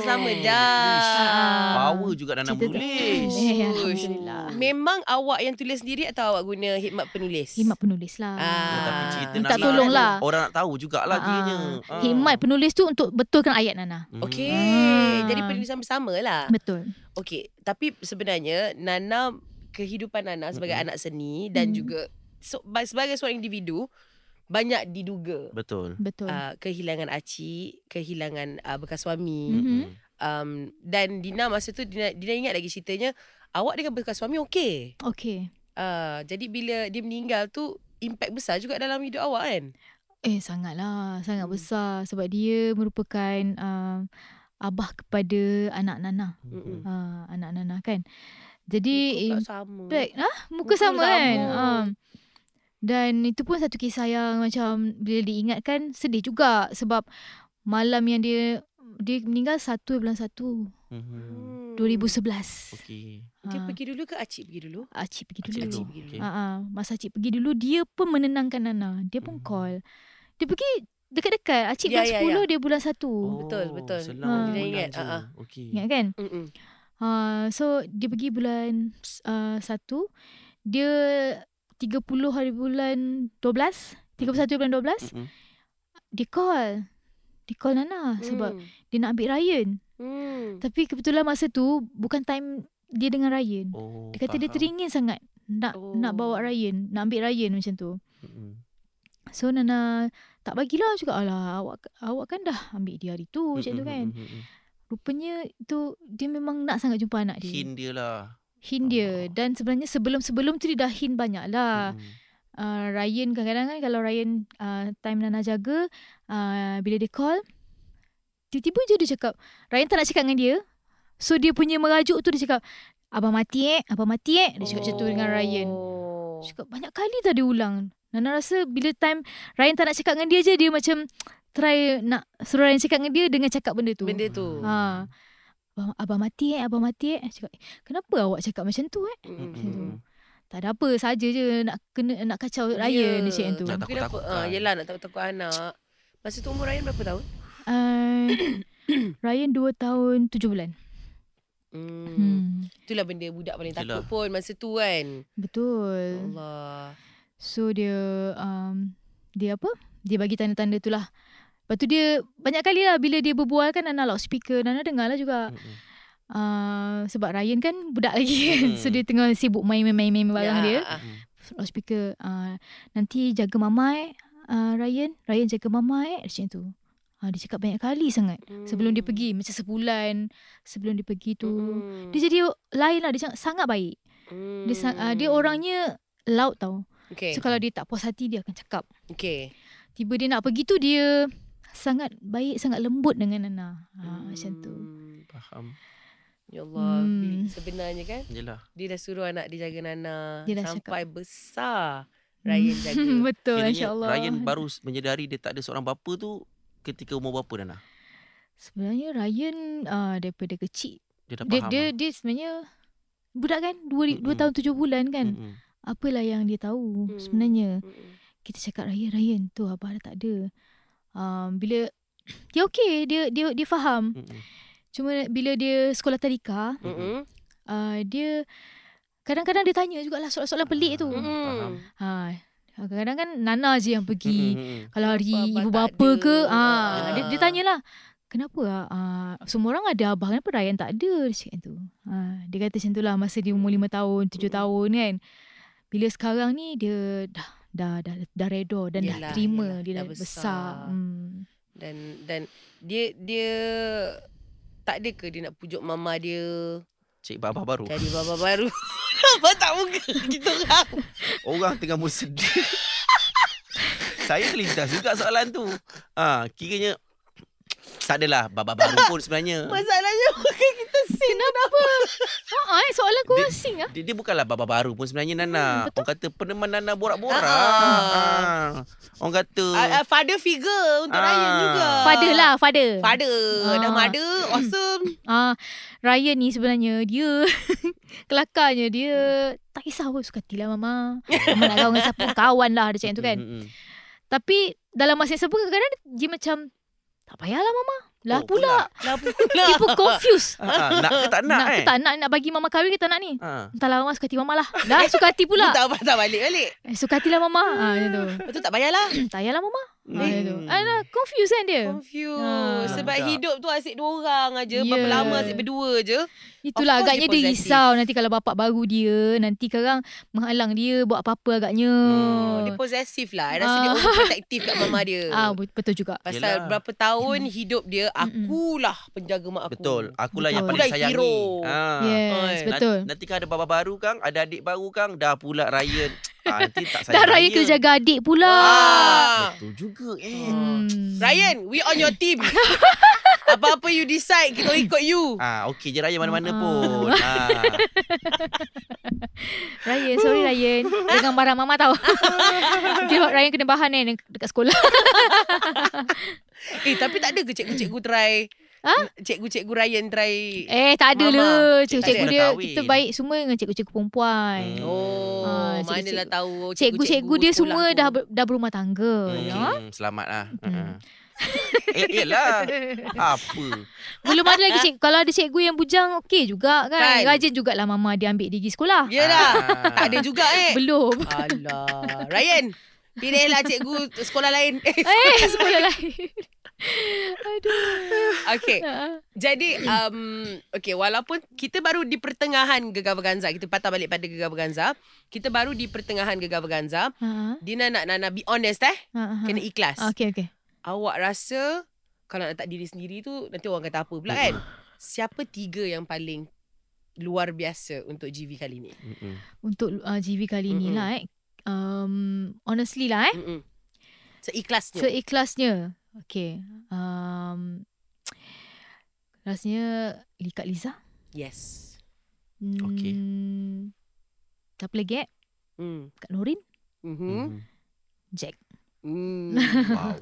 C: Lama dah. Ah.
B: Power juga dah nak menulis.
C: Eh, ya, Alhamdulillah.
A: Memang awak yang tulis sendiri atau awak guna hikmat penulis? Hikmat penulis lah. Ah. Ya, tapi cerita Minta tolong lah.
B: Orang nak tahu jugalah ah. kiranya. Ah. ah. Hikmat
C: penulis tu untuk betulkan ayat Nana. Hmm. Okey.
A: Ah. Jadi penulisan bersama lah. Betul. Okey. Tapi sebenarnya Nana... Kehidupan Nana sebagai mm-hmm. anak seni dan mm-hmm. juga so, sebagai seorang individu banyak diduga
B: betul betul
A: uh, kehilangan aci kehilangan uh, bekas suami mm-hmm. mm-hmm. um dan Dina masa tu Dina, Dina ingat lagi ceritanya awak dengan bekas suami
C: okey okey uh, jadi bila dia meninggal tu impak besar juga dalam hidup awak kan eh sangatlah sangat hmm. besar sebab dia merupakan uh, abah kepada anak nana hmm. uh, anak nana kan jadi muka sama. impact ah muka, muka sama, sama kan sama. Uh, dan itu pun satu kisah yang macam bila diingatkan sedih juga sebab malam yang dia dia meninggal 1 bulan 1. 2011. Mm-hmm. Okey. Dia ha. pergi dulu ke Acik pergi dulu? Acik pergi dulu. Acik pergi dulu. Okay. Ha, ha masa Acik pergi dulu dia pun menenangkan Nana. Dia pun mm call. Dia pergi dekat-dekat. Acik ya, kan ya, 10 ya. dia bulan 1. Oh, betul, betul. ha. dia ingat. Ha. Ha. Okey. Ingat kan? Mhm. Ha so dia pergi bulan uh, 1 dia 30 hari bulan 12 31 bulan 12 mm-hmm. Dia call Dia call Nana mm. Sebab Dia nak ambil Ryan mm. Tapi kebetulan masa tu Bukan time Dia dengan Ryan oh, Dia kata faham. dia teringin sangat Nak oh. Nak bawa Ryan Nak ambil Ryan macam tu mm-hmm. So Nana Tak bagilah juga Alah awak, awak kan dah Ambil dia hari tu mm-hmm. Macam tu kan mm-hmm. Rupanya tu Dia memang nak sangat jumpa anak dia Hint
B: dia lah
C: Hint dia. Dan sebenarnya sebelum-sebelum tu dia dah hint banyak lah. Hmm. Uh, ah, Ryan kan kadang-kadang kan kalau Ryan uh, time Nana jaga, uh, bila dia call, tiba-tiba je dia cakap, Ryan tak nak cakap dengan dia. So dia punya merajuk tu dia cakap, Abang mati eh, Abang mati eh. Dia cakap oh. macam tu dengan Ryan. Oh. Cakap banyak kali tadi ulang. Nana rasa bila time Ryan tak nak cakap dengan dia je, dia macam try nak suruh Ryan cakap dengan dia dengan cakap benda tu. Benda tu. Haa. Abang, abang mati eh, abang mati eh. Cakap, eh, kenapa awak cakap macam tu eh? Mm-hmm. Macam tu. Tak ada apa saja je nak kena nak kacau ya. raya ni cik tu. Tak takut takut.
A: Ah, yelah nak takut-takut anak. Masa tu umur Ryan berapa tahun?
C: Uh, Ryan 2 tahun 7 bulan. Hmm. hmm.
A: Itulah benda budak paling takut Yalah. pun masa
C: tu kan. Betul. Allah. So dia um, dia apa? Dia bagi tanda-tanda itulah. Lepas tu dia banyak kali lah bila dia berbual kan Nana lock speaker Nana dengar lah juga. Uh, sebab Ryan kan budak lagi kan. Hmm. So dia tengah sibuk main-main-main barang yeah. dia. Hmm. Ah. Lock speaker. Uh, ah, nanti jaga mama eh. Uh, Ryan Ryan jaga mama eh Macam tu uh, Dia cakap banyak kali sangat hmm. Sebelum dia pergi Macam sebulan Sebelum dia pergi tu hmm. Dia jadi lain lah Dia cakap, sangat baik hmm. dia, uh, dia orangnya Loud tau okay. So kalau dia tak puas hati Dia akan cakap okay. Tiba dia nak pergi tu Dia sangat baik sangat lembut dengan Nana ha, hmm, macam tu hmm, faham Ya Allah hmm. sebenarnya kan Yalah.
A: dia dah suruh anak dia jaga Nana Yalah sampai cakap. besar
C: hmm. Ryan jaga betul insyaallah Ryan
B: baru menyedari dia tak ada seorang bapa tu ketika umur berapa Nana
C: Sebenarnya Ryan uh, daripada kecil dia dah dia, faham dia, lah. dia sebenarnya budak kan 2 dua, dua tahun 7 bulan kan Mm-mm. apalah yang dia tahu Mm-mm. sebenarnya Mm-mm. kita cakap Ryan Ryan tu apa dah tak ada um, bila dia okey dia dia dia faham Mm-mm. cuma bila dia sekolah tadika uh, dia kadang-kadang dia tanya jugalah soalan-soalan pelik tu Mm-mm. ha kadang-kadang kan nana je yang pergi Mm-mm. kalau hari Bapak ibu bapa ke ha, ah. dia dia tanyalah kenapa uh, semua orang ada abah kenapa Ryan tak ada dia tu ha, dia kata macam tu lah, masa dia umur 5 tahun 7 tahun kan bila sekarang ni dia dah dah dah dah redo dan yelah, dah terima yelah, dia dah, dah besar. besar. Hmm. Dan dan dia dia
A: tak ada ke dia nak pujuk mama dia?
B: Cik baba baru. Cari
A: baba baru. Apa tak muka
B: kita orang. Orang tengah musim Saya kelintas juga soalan tu. Ah, ha, kiranya tak adalah babak baru pun sebenarnya.
A: Masalahnya bukan kita sing apa. Ha ah, soalan kau asing ah.
B: Dia, bukanlah babak baru pun sebenarnya Nana. Hmm, kata peneman Nana borak-borak. Ah. ah. ah. Orang kata
C: uh, uh, father figure untuk ah. Ryan juga. Father lah, father. Father. Ah. Dah mada awesome. Ah, Ryan ni sebenarnya dia kelakarnya dia tak kisah pun suka tilah mama. Mama nak kawan siapa kawan lah dia cakap tu kan. Hmm, hmm, hmm. Tapi dalam masa yang sama kadang-kadang dia macam tak payahlah mama. Lah oh, pula. Lah pula. Dia pun confused. Uh, ah, nak ke tak nak, nak eh? Nak tak nak. Nak bagi mama kahwin ke tak nak ni? Uh. Ah. Entahlah mama suka hati mama lah. Dah suka hati pula. Minta apa tak balik-balik. Eh, suka hati lah mama. Ha, uh, macam tu. Itu tak payahlah. tak payahlah mama. Aduh. Hmm. Alah, confused kan dia?
A: Confused. Ha. Sebab tak. hidup tu asyik dua orang aja, yeah. Berapa ya. lama asyik berdua je. Itulah agaknya dia, dia risau
C: nanti kalau bapak baru dia. Nanti sekarang menghalang dia buat apa-apa agaknya. Hmm. Dia
A: posesif lah. Rasa ha. dia ah. protektif kat mama dia.
C: Ah Betul juga. Pasal Yelah.
A: berapa tahun hmm. hidup dia, hmm, akulah penjaga mak aku. Betul. Akulah betul.
B: yang paling sayangi. Ah, Yes, Oi. betul. Nanti kalau ada bapak baru kang, ada adik baru kang, dah pula Ryan. Ah, tak saya. Dah Ryan
C: kena jaga adik pula. Ah. Betul juga
A: eh. Hmm. Ryan, we on your team. Apa-apa you decide, kita ikut you.
B: Ah, okey je Ryan mana-mana ah. pun. Ah.
C: Ryan, sorry Ryan. Jangan marah mama tau. Jiwa Ryan kena bahan eh dekat sekolah. eh, tapi tak ada ke cikgu-cikgu try ha? cikgu-cikgu
A: Ryan try
C: Eh tak ada lah eh, Cikgu-cikgu dia Kita baik semua dengan cikgu-cikgu perempuan hmm. Oh ha, ah, cikgu, Manalah tahu Cikgu-cikgu, cikgu-cikgu dia semua pun. dah dah berumah tangga hmm, ya? okay. ha?
B: hmm, Selamat lah hmm. hmm. eh, lah Apa
C: Belum ada lagi cikgu Kalau ada cikgu yang bujang Okey juga kan? kan Rajin jugalah mama dia ambil degree sekolah Yelah ah. Tak ada juga eh Belum
A: Alah
C: Ryan Pilihlah cikgu sekolah
A: lain eh, sekolah lain Aduh. Okay. Jadi, um, okay, walaupun kita baru di pertengahan Gegar Berganza. Kita patah balik pada Gegar Berganza. Kita baru di pertengahan Gegar Berganza. Uh-huh. Dina nak, nak, nak be honest eh. Uh-huh. Kena ikhlas. Okay, okay. Awak rasa, kalau nak tak diri sendiri tu, nanti orang kata apa pula kan? Siapa tiga yang paling luar biasa untuk GV kali ni?
C: Mm-mm. Untuk uh, GV kali ni lah eh. Um, honestly lah eh. Mm-mm. Seikhlasnya. Seikhlasnya. Okay. Um, rasanya Likat Liza. Yes. Hmm, okay. Siapa lagi eh? Hmm. Kak Norin. Mm-hmm. mm-hmm. Jack. Mm. wow.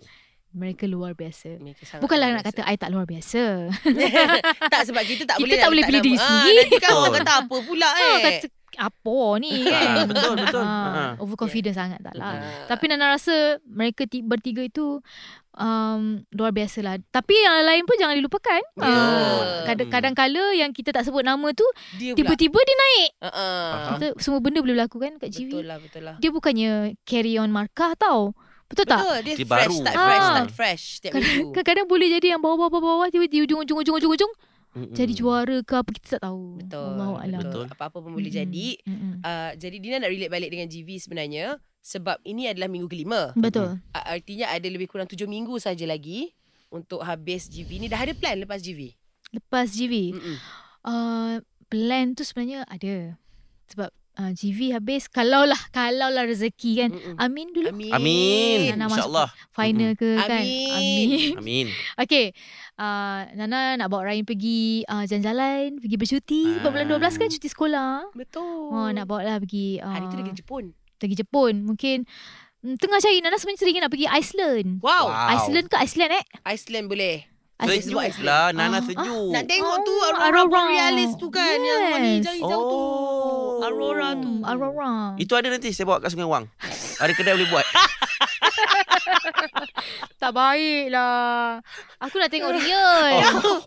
C: Mereka luar biasa. Mereka Bukanlah biasa. nak kata I tak luar biasa. tak sebab kita tak kita boleh. Kita tak boleh pilih diri ah, sendiri. Ha, kan orang kata apa pula oh, eh. Oh, kata, apa ni kan ah, betul betul ha, overconfident yeah. sangat tak lah yeah. tapi Nana rasa mereka t- bertiga itu um, luar biasa lah tapi yang lain pun jangan dilupakan yeah. uh, kadang kala yang kita tak sebut nama tu tiba-tiba pula. dia naik uh-huh. kita, semua benda boleh berlaku kan kat GV betul lah, betul lah. dia bukannya carry on markah tau Betul, Betul tak? Dia,
A: dia fresh, baru. start fresh, ha. start
C: fresh. Kadang-kadang boleh jadi yang bawah-bawah-bawah tiba-tiba di ujung-ujung-ujung-ujung Mm-mm. Jadi juara ke apa Kita tak tahu Betul, Allah Betul. Apa-apa
A: pun boleh Mm-mm. jadi Uh, Jadi Dina nak relate balik Dengan GV sebenarnya Sebab ini adalah Minggu kelima Betul uh, Artinya ada lebih kurang Tujuh minggu saja lagi Untuk habis GV ni Dah ada plan lepas GV?
C: Lepas GV? Uh, ah, plan tu sebenarnya ada Sebab uh, ah, GV habis kalau lah rezeki kan Mm-mm. amin dulu amin, ah, amin. Nana insyaallah final ke Mm-mm. kan amin amin okey uh, ah, Nana nak bawa Ryan pergi uh, jalan-jalan pergi bercuti uh. bulan 12 kan cuti sekolah betul oh nak bawa lah pergi uh, hari tu pergi Jepun pergi Jepun mungkin mm, Tengah cari Nana sebenarnya teringin nak pergi Iceland Wow Iceland ke Iceland eh Iceland boleh Sejuk lah ah. Nana uh, sejuk Nak tengok oh, tu Aurora, Aurora Borealis tu kan yes. Yang warna hijau-hijau oh. tu Aurora tu Aurora
B: Itu ada nanti Saya bawa kat Sungai Wang Ada kedai boleh buat
C: Tak baik lah Aku nak tengok dia oh.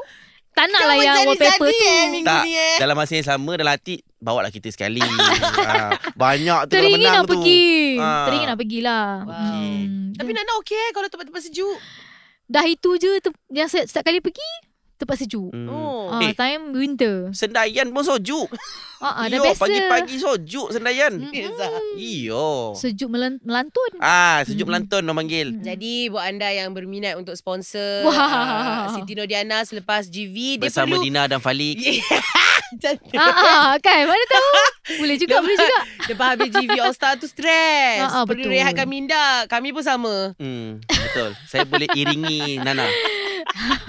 C: Tak nak lah yang wallpaper tu eh, Tak ni, eh. Dalam
B: masa yang sama Dalam hati Bawa lah kita sekali ha, Banyak tu Teringin kalau menang nak pergi ha. Teringin nak
C: pergi lah wow. okay. hmm. Tapi Nana okey eh, Kalau tempat-tempat sejuk Dah itu je ter- yang set- setiap kali pergi tempat sejuk. Hmm. Oh, hmm. eh, time winter. Sendayan pun sejuk. Ha ah, uh-uh, pagi-pagi
B: sejuk Sendayan. Ah. Iyo. Sejuk melan- melantun. Ah, sejuk hmm. melantun orang panggil.
A: Jadi buat anda yang berminat untuk sponsor uh, Siti Nodiana selepas GV dia Bersama perlu
B: Dina dan Falik. Yeah.
A: Ah, ah, ah, kan mana tahu Boleh juga Boleh juga Lepas habis GV All Star tu stress. ah, ah, Perlu rehatkan minda Kami pun sama
B: hmm, Betul Saya boleh iringi Nana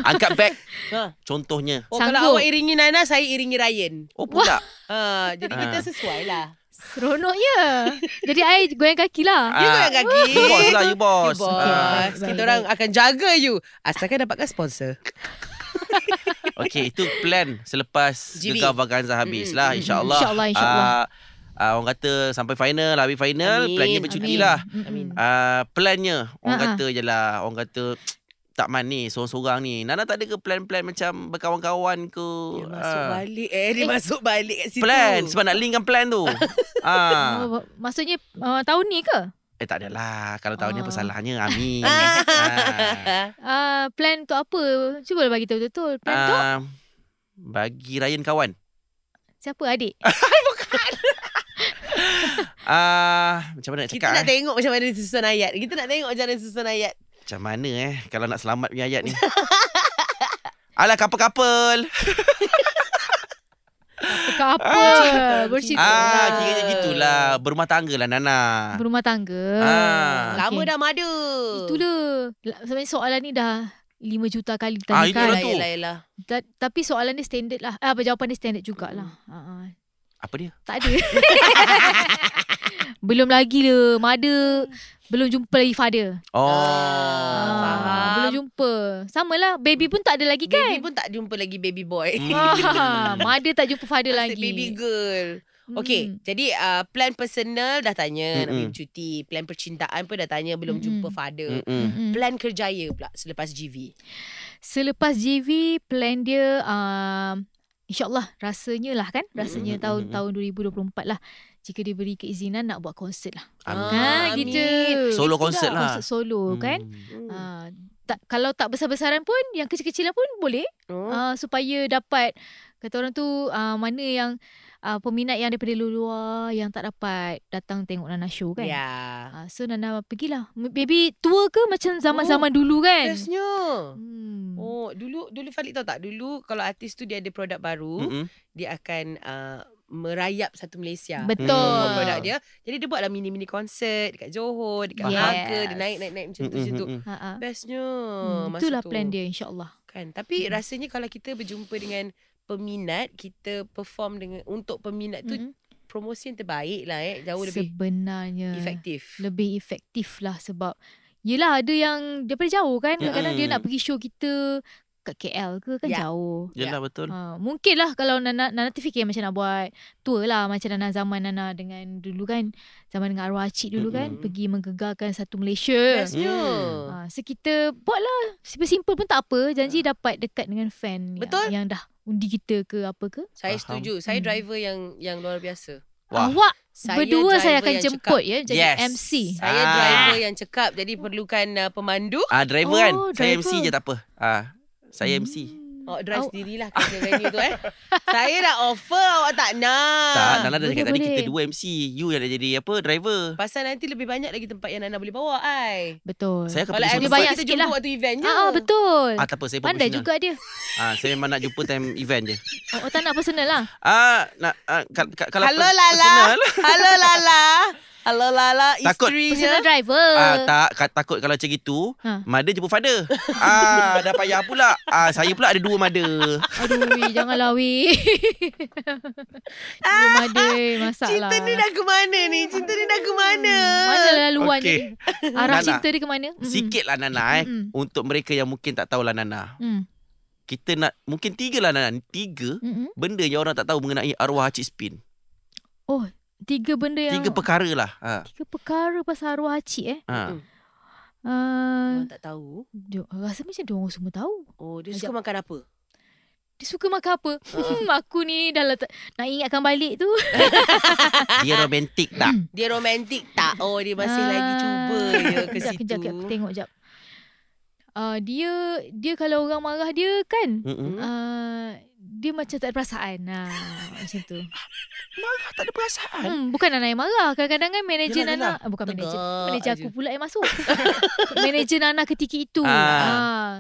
B: Angkat back. ha. Contohnya
A: oh, Sanggup. Kalau awak iringi Nana Saya iringi Ryan Oh pula uh, Jadi ha. kita sesuai lah Seronok ya Jadi I goyang kaki lah uh, You goyang kaki You boss lah you boss, you boss. Uh, okay. Kita orang akan jaga you Asalkan dapatkan sponsor
B: Okey, itu plan selepas GB. Gegar Vaganza habis mm-hmm. lah. insya Allah. insyaAllah. Uh, Uh, orang kata sampai final lah Habis final Amin. Plannya bercuti Amin. lah Amin. Uh, Plannya Orang uh-huh. kata je lah Orang kata Tak manis Sorang-sorang ni Nana tak ada ke plan-plan Macam berkawan-kawan ke Dia uh. masuk balik
A: eh Dia eh. masuk balik kat situ Plan Sebab
B: nak linkkan plan tu
C: uh. Maksudnya uh, Tahun ni ke
B: Eh tak adalah Kalau tahu ni uh. apa Amin ha.
C: uh, Plan untuk apa Cuba lah bagi tahu betul Plan untuk uh,
B: Bagi Ryan kawan
C: Siapa adik Bukan
B: uh, Macam mana nak cakap Kita nak eh? tengok
A: macam mana susun ayat Kita nak tengok macam mana susun ayat
B: Macam mana eh Kalau nak selamat punya ayat ni Alah couple-couple
A: Apakah apa ah, bercinta ah, kira lah. kira
B: gitulah berumah tangga lah Nana
C: berumah tangga ah. lama okay. dah mada itulah sebenarnya soalan ni dah 5 juta kali tanya ah, itulah tu. Ta- tapi soalan ni standard lah. Ah, apa jawapan ni standard jugalah. Ha, Uh-huh. Apa dia? Tak ada. belum lagi le. Mother belum jumpa lagi father.
B: Oh.
A: Ah,
C: ah belum jumpa. Sama lah. Baby pun tak ada lagi kan? Baby pun tak
A: jumpa lagi baby boy. Ah,
C: mother tak jumpa father Asyik lagi. baby girl. Okay, mm. jadi
A: uh, plan personal dah tanya mm-hmm. nak pergi cuti. Plan percintaan pun dah tanya belum mm-hmm. jumpa father. Mm-hmm.
C: Plan kerjaya pula selepas GV. Selepas GV, plan dia uh, InsyaAllah rasanya lah kan hmm, Rasanya mm-hmm. tahun hmm, tahun 2024 lah Jika diberi keizinan nak buat konsert lah Amin, ah, kan? ha, Amin. Gitu. Solo gitu konsert lah Konsert solo mm. kan mm. Ha, tak, Kalau tak besar-besaran pun Yang kecil-kecilan pun boleh mm. ha, Supaya dapat Kata orang tu ha, Mana yang uh, peminat yang daripada luar yang tak dapat datang tengok Nana show kan. Ya. Yeah. Uh, so Nana pergilah. maybe tua ke macam zaman-zaman oh, dulu kan?
A: Bestnya. Hmm.
C: Oh, dulu
A: dulu Falik tahu tak? Dulu kalau artis tu dia ada produk baru, mm-hmm. dia akan uh, merayap satu Malaysia. Betul. Hmm. Produk dia. Jadi dia buatlah mini-mini konsert dekat Johor, dekat yes. Mahaga, dia naik-naik-naik macam tu-macam tu. Bestnya. Hmm, itulah masa plan tu. dia
C: insyaAllah. Kan?
A: Tapi hmm. rasanya kalau kita berjumpa dengan peminat kita perform dengan untuk peminat tu mm-hmm. promosi yang terbaik
C: lah eh jauh lebih sebenarnya efektif lebih efektif lah sebab Yelah ada yang daripada jauh kan kadang-kadang dia nak pergi show kita kat KL ke kan yeah. jauh. Yalah yeah. betul. Ha, ah, mungkin lah kalau Nana, Nana terfikir macam nak buat tour lah macam Nana zaman Nana dengan dulu kan. Zaman dengan Arwah Acik dulu mm-hmm. kan. Pergi menggegarkan satu Malaysia. That's true. Mm. Ha, ah, so kita buat lah. Simple-simple pun tak apa. Janji yeah. dapat dekat dengan fan betul? Yang, yang dah undi kita ke apa ke. Saya Faham. setuju. Saya hmm. driver
A: yang yang luar biasa.
C: Wah. Awak saya berdua saya akan jemput cekap. ya jadi yes. MC. Saya ah. driver
A: yang cekap jadi perlukan uh, pemandu. Ah driver kan? oh, kan. Driver. Saya MC je tak
B: apa. Ah saya MC
A: Awak hmm. oh, drive oh. sendiri lah Kata venue tu eh Saya dah offer Awak tak nak Tak Nana dah cakap tadi Kita
B: dua MC You yang dah jadi apa Driver
A: Pasal nanti lebih banyak lagi Tempat yang Nana boleh bawa ai. Betul Saya akan
B: Kalau
C: lebih banyak Kita jumpa lah. waktu event je ah, Betul ah, saya Pandai juga dia
B: ah, Saya memang nak jumpa Time event je Awak
C: oh, oh, tak nak personal lah
B: ah, nak, ah, k- k- k- Kalau Hello Lala
C: Hello Lala Kalau Lala takut. isterinya Personal driver uh,
B: Tak k- takut kalau macam itu ha. Mother jemput father Ah, uh, Dah payah pula Ah, uh, Saya pula ada dua mother
C: Aduh wi Janganlah wi Dua mother Masak cinta lah Cinta ni dah ke mana ni Cinta ni dah ke hmm, mana Mana laluan okay. ni Arah Nana. cinta ni ke mana hmm. Sikit
B: lah Nana eh mm Untuk mereka yang mungkin tak tahulah Nana Hmm kita nak mungkin tiga lah Nana. Tiga mm-hmm. benda yang orang tak tahu mengenai arwah Acik Spin.
C: Oh, Tiga benda yang Tiga perkara
B: lah ha. Tiga
C: perkara pasal arwah acik eh ha. Uh, tak tahu dia, Rasa macam dia orang semua tahu Oh dia Sekejap. suka makan apa? Dia suka makan apa? Uh. Hmm, aku ni dah let- nak ingatkan balik tu. Eh,
B: dia romantik tak? Hmm.
C: Dia romantik tak? Oh, dia masih uh, lagi cuba je ke situ. Kejap, kejap. Aku tengok jap. Uh, ah, dia dia kalau orang marah dia kan, uh, dia macam tak ada perasaan nah, Macam tu Marah tak ada perasaan hmm, Bukan anak yang marah Kadang-kadang kan manager yalah, Nana yalah. Bukan manager Manager aku pula yang masuk Manager anak ketika itu ah. ha,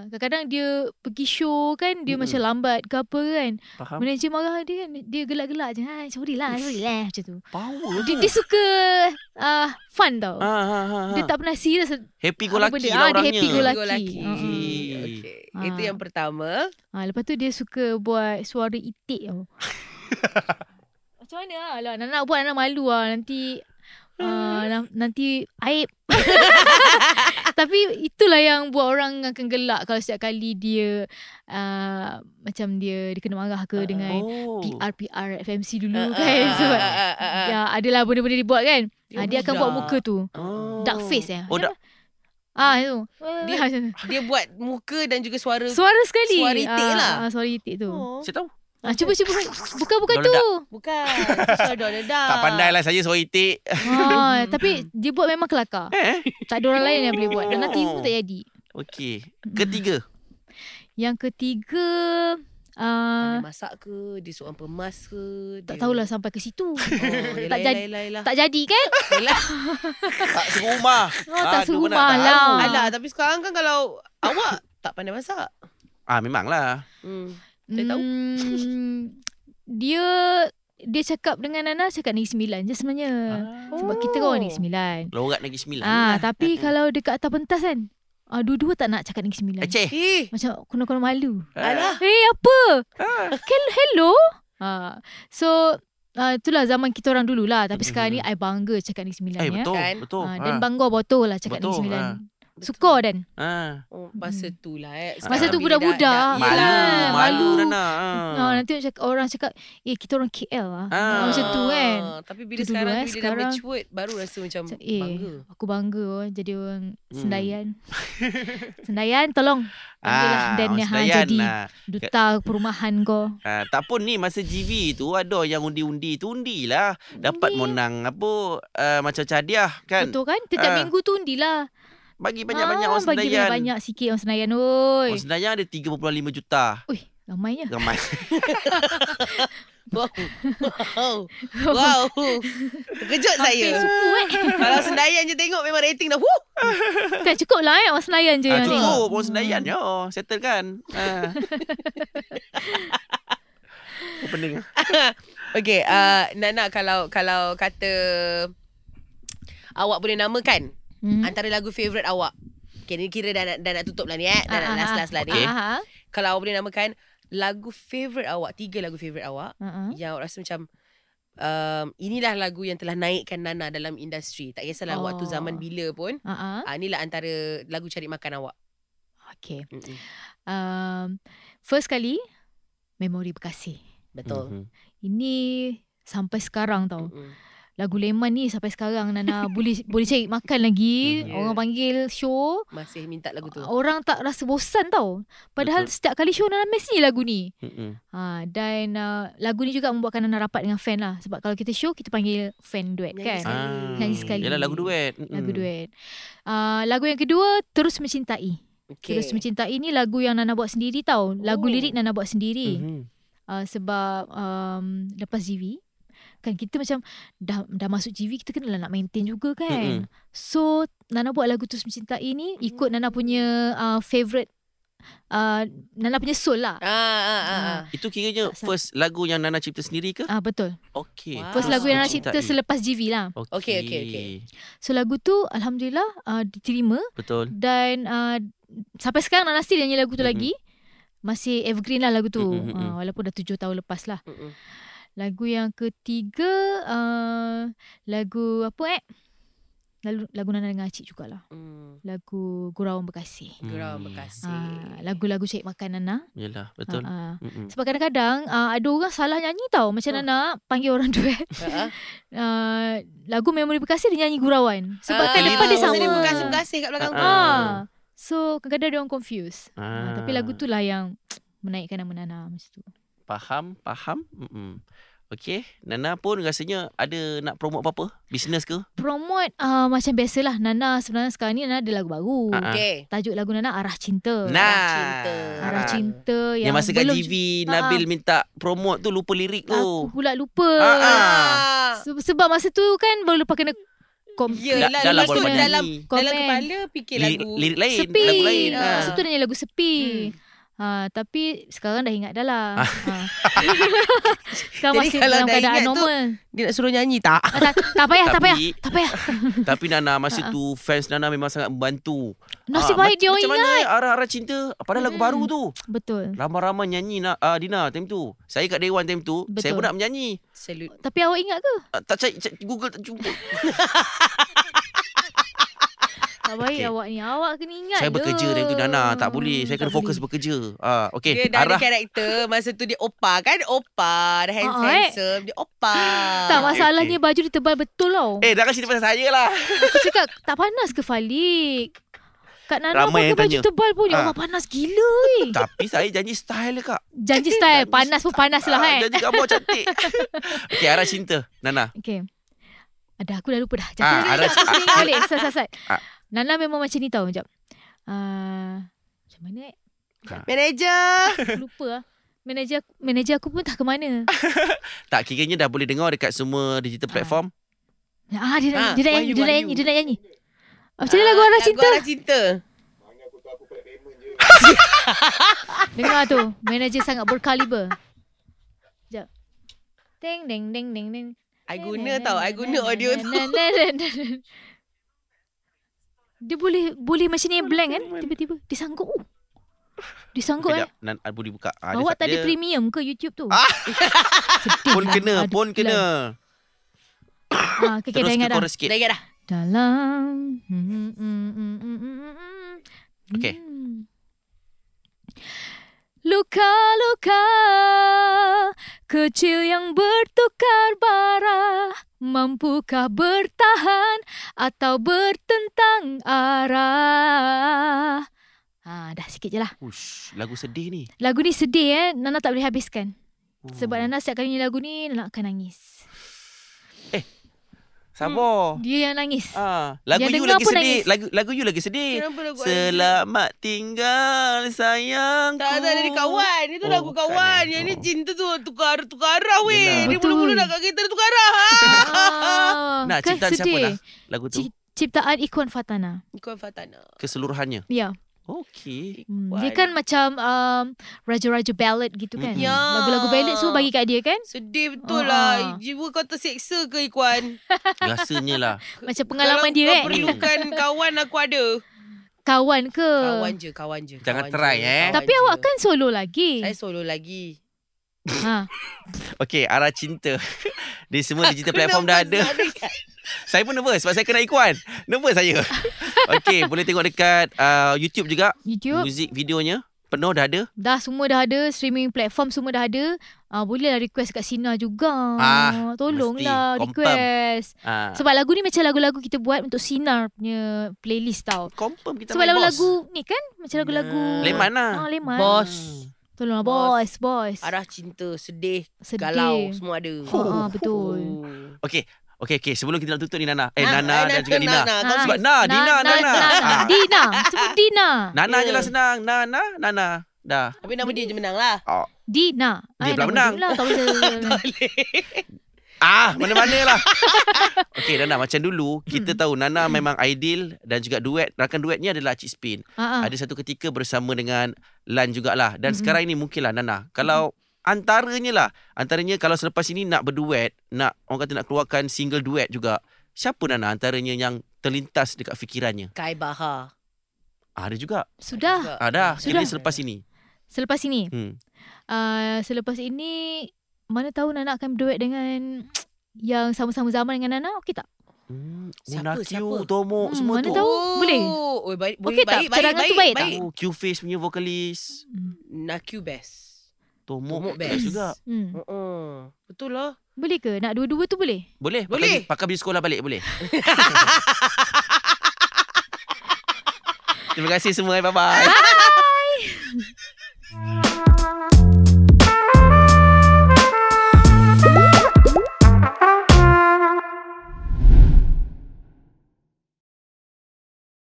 C: Kadang-kadang dia pergi show kan Dia hmm macam lambat ke apa kan Faham. Manager marah dia kan Dia gelak-gelak je Hai, Sorry lah Sorry lah eh, Macam tu Power dia, dia suka uh, Fun tau ah, ah, ah, ah. Dia tak pernah serious Happy go lucky ah, lah orangnya Dia happy go lucky, go lucky. Mm-hmm. Okay. Ah. Ha. Itu yang pertama. Ha, lepas tu dia suka buat suara itik tau. Macam mana lah. Nak buat anak malu lah. Nanti... Uh, nanti aib Tapi itulah yang buat orang akan gelak Kalau setiap kali dia uh, Macam dia, dia kena marah ke uh, dengan PR-PR oh. FMC dulu uh, kan uh, Sebab uh, uh, uh, ya, adalah benda-benda dibuat kan uh, Dia akan buat muka tu oh. Dark face eh Oh Ah, itu.
A: Dia macam dia buat muka dan juga suara. Suara sekali. Suara itik ah, lah. Ah,
C: suara itik tu. Oh. Saya tahu. Ah, cuba cuba. buka-buka tu. buka Suara dah dah. Tak
B: pandailah saya suara itik. Ah,
C: tapi dia buat memang kelakar. Eh? Tak ada orang lain yang boleh buat. Dan nanti pun oh. tak jadi.
A: Okey. Ketiga.
C: Yang ketiga uh, ah. Tangan
A: masak ke Dia seorang pemas ke Tak dia... tahulah
C: sampai ke situ oh, yelah, tak, jadi, kan? tak jadi kan
A: Tak serumah oh, Tak ah, rumah lah Alah tapi
C: sekarang kan Kalau
A: awak Tak pandai masak
B: Ah Memanglah
A: hmm.
C: Dia tahu hmm, Dia dia cakap dengan Nana Cakap Negeri Sembilan je sebenarnya ah. Sebab kita kan orang Negeri Sembilan Lorat Negeri Sembilan ah, Tapi kalau dekat atas pentas kan Ah, dua-dua tak nak cakap negeri sembilan. Eh. Macam kuno-kuno malu. Alah. Eh, apa? Ha. Hello? Hello? Ha. Ah. So, Uh, itulah zaman kita orang dululah. Tapi mm-hmm. sekarang ni, mm-hmm. I bangga cakap Negeri Sembilan. Eh, betul. Ya. Betul. Uh, dan bangga botol lah cakap betul, Negeri Sembilan. Uh. Suka dan
A: ha. oh, Masa tu lah eh. Sekarang ah, masa tu budak-budak Malu Malu, malu. Kan ha. Ah,
C: nanti orang cakap, Eh kita orang KL lah ha. Masa tu kan Tapi bila tu sekarang dulu, Bila dah mature Baru rasa macam eh, bangga Aku bangga oh, Jadi orang sendayan hmm. Sendayan tolong Ambillah ha, Dan yang jadi lah. Duta perumahan kau
B: ha, Tak pun ni Masa GV tu Ada yang undi-undi tu Undilah Dapat undi. menang Apa uh, macam cadiah kan? Betul kan Setiap ha.
C: minggu tu undilah bagi ah, banyak-banyak orang Senayan. Bagi banyak-banyak sikit orang Senayan. Oi. Orang
B: Senayan ada 3.5 juta. Ui, ramainya. Ramai.
C: wow. Wow. wow. Terkejut saya. Hampir suku eh. Kalau Senayan je tengok memang rating dah. Wuh. Tak cukup lah eh orang
B: Senayan je. Ah, yang cukup orang Senayan je. Oh, settle kan. Uh. Ah. Pening.
A: okay. Uh, Nana kalau kalau kata... Awak boleh namakan mm-hmm. antara lagu favorite awak. Okay, ni kira dah, dah, dah nak tutup lah ni eh. Dah uh-huh. last-last lah ah. ni. Okay. Uh-huh. Kalau awak boleh namakan lagu favorite awak, tiga lagu favorite awak uh-huh. yang awak rasa macam um, inilah lagu yang telah naikkan Nana dalam industri. Tak kisahlah oh. waktu zaman bila pun. Uh-huh. Uh, inilah antara lagu cari
C: makan awak. Okay. Um, first kali, Memori Bekasi. Betul. Mm-hmm. Ini sampai sekarang tau. Mm-hmm lagu Lemon ni sampai sekarang Nana boleh boleh cari makan lagi mhm. yeah. orang panggil show masih minta lagu tu orang tak rasa bosan tau padahal Betul. setiap kali show Nana mesti lagu ni ha, dan uh, lagu ni juga membuatkan Nana rapat dengan fan lah sebab kalau kita show kita panggil fan duet kan nyanyi sekali, ah. sekali. Yalah, lagu duet lagu duet uh, lagu yang kedua terus mencintai okay. terus mencintai ini lagu yang Nana buat sendiri tau lagu oh. lirik Nana buat sendiri mm-hmm. uh, sebab um, lepas ZV kan kita macam dah dah masuk GV kita kena lah nak maintain juga kan. Mm-hmm. So Nana buat lagu Tulus Mencintai ini ikut Nana punya uh, favorite uh, Nana punya soul lah. Ah, ah, ah. Uh, itu
B: kiranya asal. first lagu yang Nana cipta sendiri ke? Ah uh, betul. Okay. Wow. First lagu yang Nana cipta selepas
C: GV lah. Okay okay okay. So lagu tu alhamdulillah uh, diterima. Betul. Dan uh, sampai sekarang Nana still nyanyi lagu tu mm-hmm. lagi. Masih evergreen lah lagu tu. Mm-hmm. Uh, walaupun dah tujuh tahun lepas lah. Mm-hmm. Lagu yang ketiga uh, lagu apa eh? Lagu lagu Nana dengan Acik jugalah. Hmm. Lagu Gurauan Bekasi. Hmm. Gurauan Bekasi. Uh, ah, lagu-lagu Cik Makan Nana. Yalah, betul. Uh, uh. Sebab kadang-kadang uh, ada orang salah nyanyi tau. Macam oh. Nana panggil orang duet. Uh-huh. uh, lagu Memori Bekasi dia nyanyi Gurauan. Sebab uh, kan depan dia sama. Dia bekasih kat belakang. Uh-huh. Uh. So kadang-kadang dia orang confuse. Uh. Uh, tapi lagu tu lah yang menaikkan nama Nana macam tu.
B: Faham, faham. Mm-mm. Okay, Nana pun rasanya ada nak promote apa-apa? Bisnes ke?
C: Promote uh, macam biasalah Nana sebenarnya sekarang ni Nana ada lagu baru. Ah, ah. Okey. Tajuk lagu Nana Arah Cinta. Nah. Arah
B: Cinta. Arah Cinta yang, yang masa belum... kat GV Nabil minta promote tu lupa lirik tu. Aku
C: pula lupa. Uh-huh. Sebab masa tu kan baru lupa kena kom dalam, lepas dalam, dalam kepala
A: fikir lagu lirik, lain sepi. lagu lain uh. lepas tu
C: dia lagu sepi hmm. Ha, tapi sekarang dah ingat dah lah. Ah. Ha. sekarang masih dalam keadaan
A: normal. Tu, dia nak suruh nyanyi tak? Ha, tak, tak
B: payah, tak payah. Tak payah. tapi Nana, masa ha, ha. tu fans Nana memang sangat membantu. Nasib ha, baik dia orang ingat. Macam mana arah-arah cinta pada hmm. lagu baru tu? Betul. Ramai-ramai nyanyi nak, uh, Dina time tu. Saya kat Dewan time tu, Betul. saya pun nak menyanyi. Salute. Tapi awak ingat ke? Uh, tak cari, Google tak jumpa.
C: Tak baik okay. awak ni. Awak kena ingat Saya
B: bekerja dengan tu Nana. Tak boleh. Saya tak kena fokus bekerja. Ah, okay. Dia dah Arah. ada karakter.
A: Masa tu dia opa kan? Opa. Dah ah, handsome. eh. Dia opa. Tak masalahnya
C: okay. baju dia tebal betul tau. Eh, dah cerita pasal saya lah. Aku cakap, tak panas ke Falik? Kak Nana Ramai pakai baju tebal pun. Ya ha. panas
B: gila Eh. Tapi saya janji style kak.
C: Janji style. janji panas style. pun panas lah kan. Ha. Eh. Janji kamu cantik.
B: okay, arah cinta. Nana.
C: Okay. Ada aku dah lupa dah. Cakap ha, arah cinta. Boleh, sasat Nana memang macam ni tau macam. Uh, macam mana eh? Ha. Manager. Lupa lah. Manager, manager aku pun tak ke mana.
B: tak, kiranya dah boleh dengar dekat semua digital ah. platform.
C: Ha. Ah, dia, ha. Ah, dia, dia, nak, dia, nak nyanyi, dia nak nyanyi. Macam mana lagu Anak Cinta? Lagu Anak Cinta. Dengar tu. Manager sangat berkaliber. Sekejap. Teng, deng, deng, deng, deng. I guna tau. I guna audio tu. Dia boleh boleh macam ni blank kan tiba-tiba oh. eh? ah, dia sanggup. Oh. Dia sanggup eh.
B: Dan aku dibuka. Ha, Awak dia,
C: premium ke YouTube tu? Ah. Eh, pun lah. kena, Aduh, pun kena. Ah, kena dengar dah. Sikit. Dengar dah. Dalam. Okey. Luka-luka kecil yang bertukar barah Mampukah bertahan atau bertentang arah? Ha, dah sikit je lah.
B: Ush, lagu sedih ni.
C: Lagu ni sedih eh. Nana tak boleh habiskan. Ooh. Sebab Nana setiap kali ni lagu ni, Nana akan nangis.
B: Sabar. Hmm.
C: Dia yang nangis. Ah, lagu yang you lagi sedih. Nangis. Lagu
B: lagu you lagi sedih. lagu Selamat ini? tinggal sayang. Tak ada dari kawan. Itu oh, lagu kawan.
A: Yang ini oh. cinta tu tukar tukar weh. Dia mulu mulu nak kat kita tukar arah. Ha. Ah. nah,
B: cinta siapa lah lagu tu?
C: Ciptaan Ikon Fatana.
A: Ikon Fatana.
B: Keseluruhannya. Ya. Yeah. Okay. Hmm. Dia kan
C: macam um, raja-raja ballad gitu kan. Ya. Lagu-lagu ballad semua bagi kat dia kan. Sedih betul oh. lah. Ah.
A: Jiwa kau terseksa ke Ikuan? Rasanya lah. Macam pengalaman Kalau dia kan. Kalau kau perlukan kawan aku ada. Kawan ke? Kawan je, kawan je.
B: Jangan kawan try je. eh. Tapi
A: kawan awak je. kan solo lagi. Saya solo lagi.
C: ha.
B: Okay, arah cinta. Di semua digital platform dah ada. Saya pun nervous Sebab saya kena ikuan Nervous saya Okay boleh tengok dekat uh, YouTube juga YouTube Music videonya Penuh dah ada
C: Dah semua dah ada Streaming platform semua dah ada uh, Boleh lah request kat Sina juga ah, Tolonglah request ah. Sebab lagu ni macam lagu-lagu kita buat Untuk Sina punya playlist tau Confirm kita Sebab lagu-lagu ni kan Macam lagu-lagu hmm. Leman lah ah, Leman Boss Tolonglah boss, boss. Arah cinta,
A: sedih, sedih, galau semua ada. Ah betul.
B: Okay. Okey okey sebelum kita nak tutup ni Nana. Eh Nana, Nana eh, dan juga Nina. Nana, ha. Sebab Nana, Dina, Nana. Nana. Ah.
A: Dina, sebut Dina.
B: Nana yeah. je lah senang. Nana, Nana. Dah. Tapi nama dia je menang lah. Oh. Dina. Dia Ay, pula menang. Ah, mana-mana lah. Okey, Nana, macam dulu, kita hmm. tahu Nana memang ideal dan juga duet. Rakan duetnya adalah Cik Spin. Uh-huh. Ada satu ketika bersama dengan Lan jugalah. Dan uh-huh. sekarang ini mungkinlah, Nana, kalau... Uh-huh antaranya lah antaranya kalau selepas ini nak berduet nak orang kata nak keluarkan single duet juga siapa Nana antaranya yang terlintas dekat fikirannya
C: Kai Baha ah, ada juga sudah ada ah, sudah. ini selepas ini selepas ini hmm. Uh, selepas ini mana tahu Nana akan berduet dengan yang sama-sama zaman dengan Nana okey tak
B: Hmm, oh, siapa, Unakyu, siapa? Oh, Tomo, hmm, semua mana tu. Mana tahu? Boleh? Oh, baik, okay baik, tak? Baik, Cadangan baik, tu baik, baik, tak? Oh, Q-Face punya vokalis. Hmm. Naku best. Tomok, tomok best. juga. Hmm. Uh-uh.
C: Betul lah. Boleh ke? Nak dua-dua tu boleh?
B: Boleh. Pakai, boleh. Pakai beli sekolah balik boleh. Terima kasih semua. Bye-bye.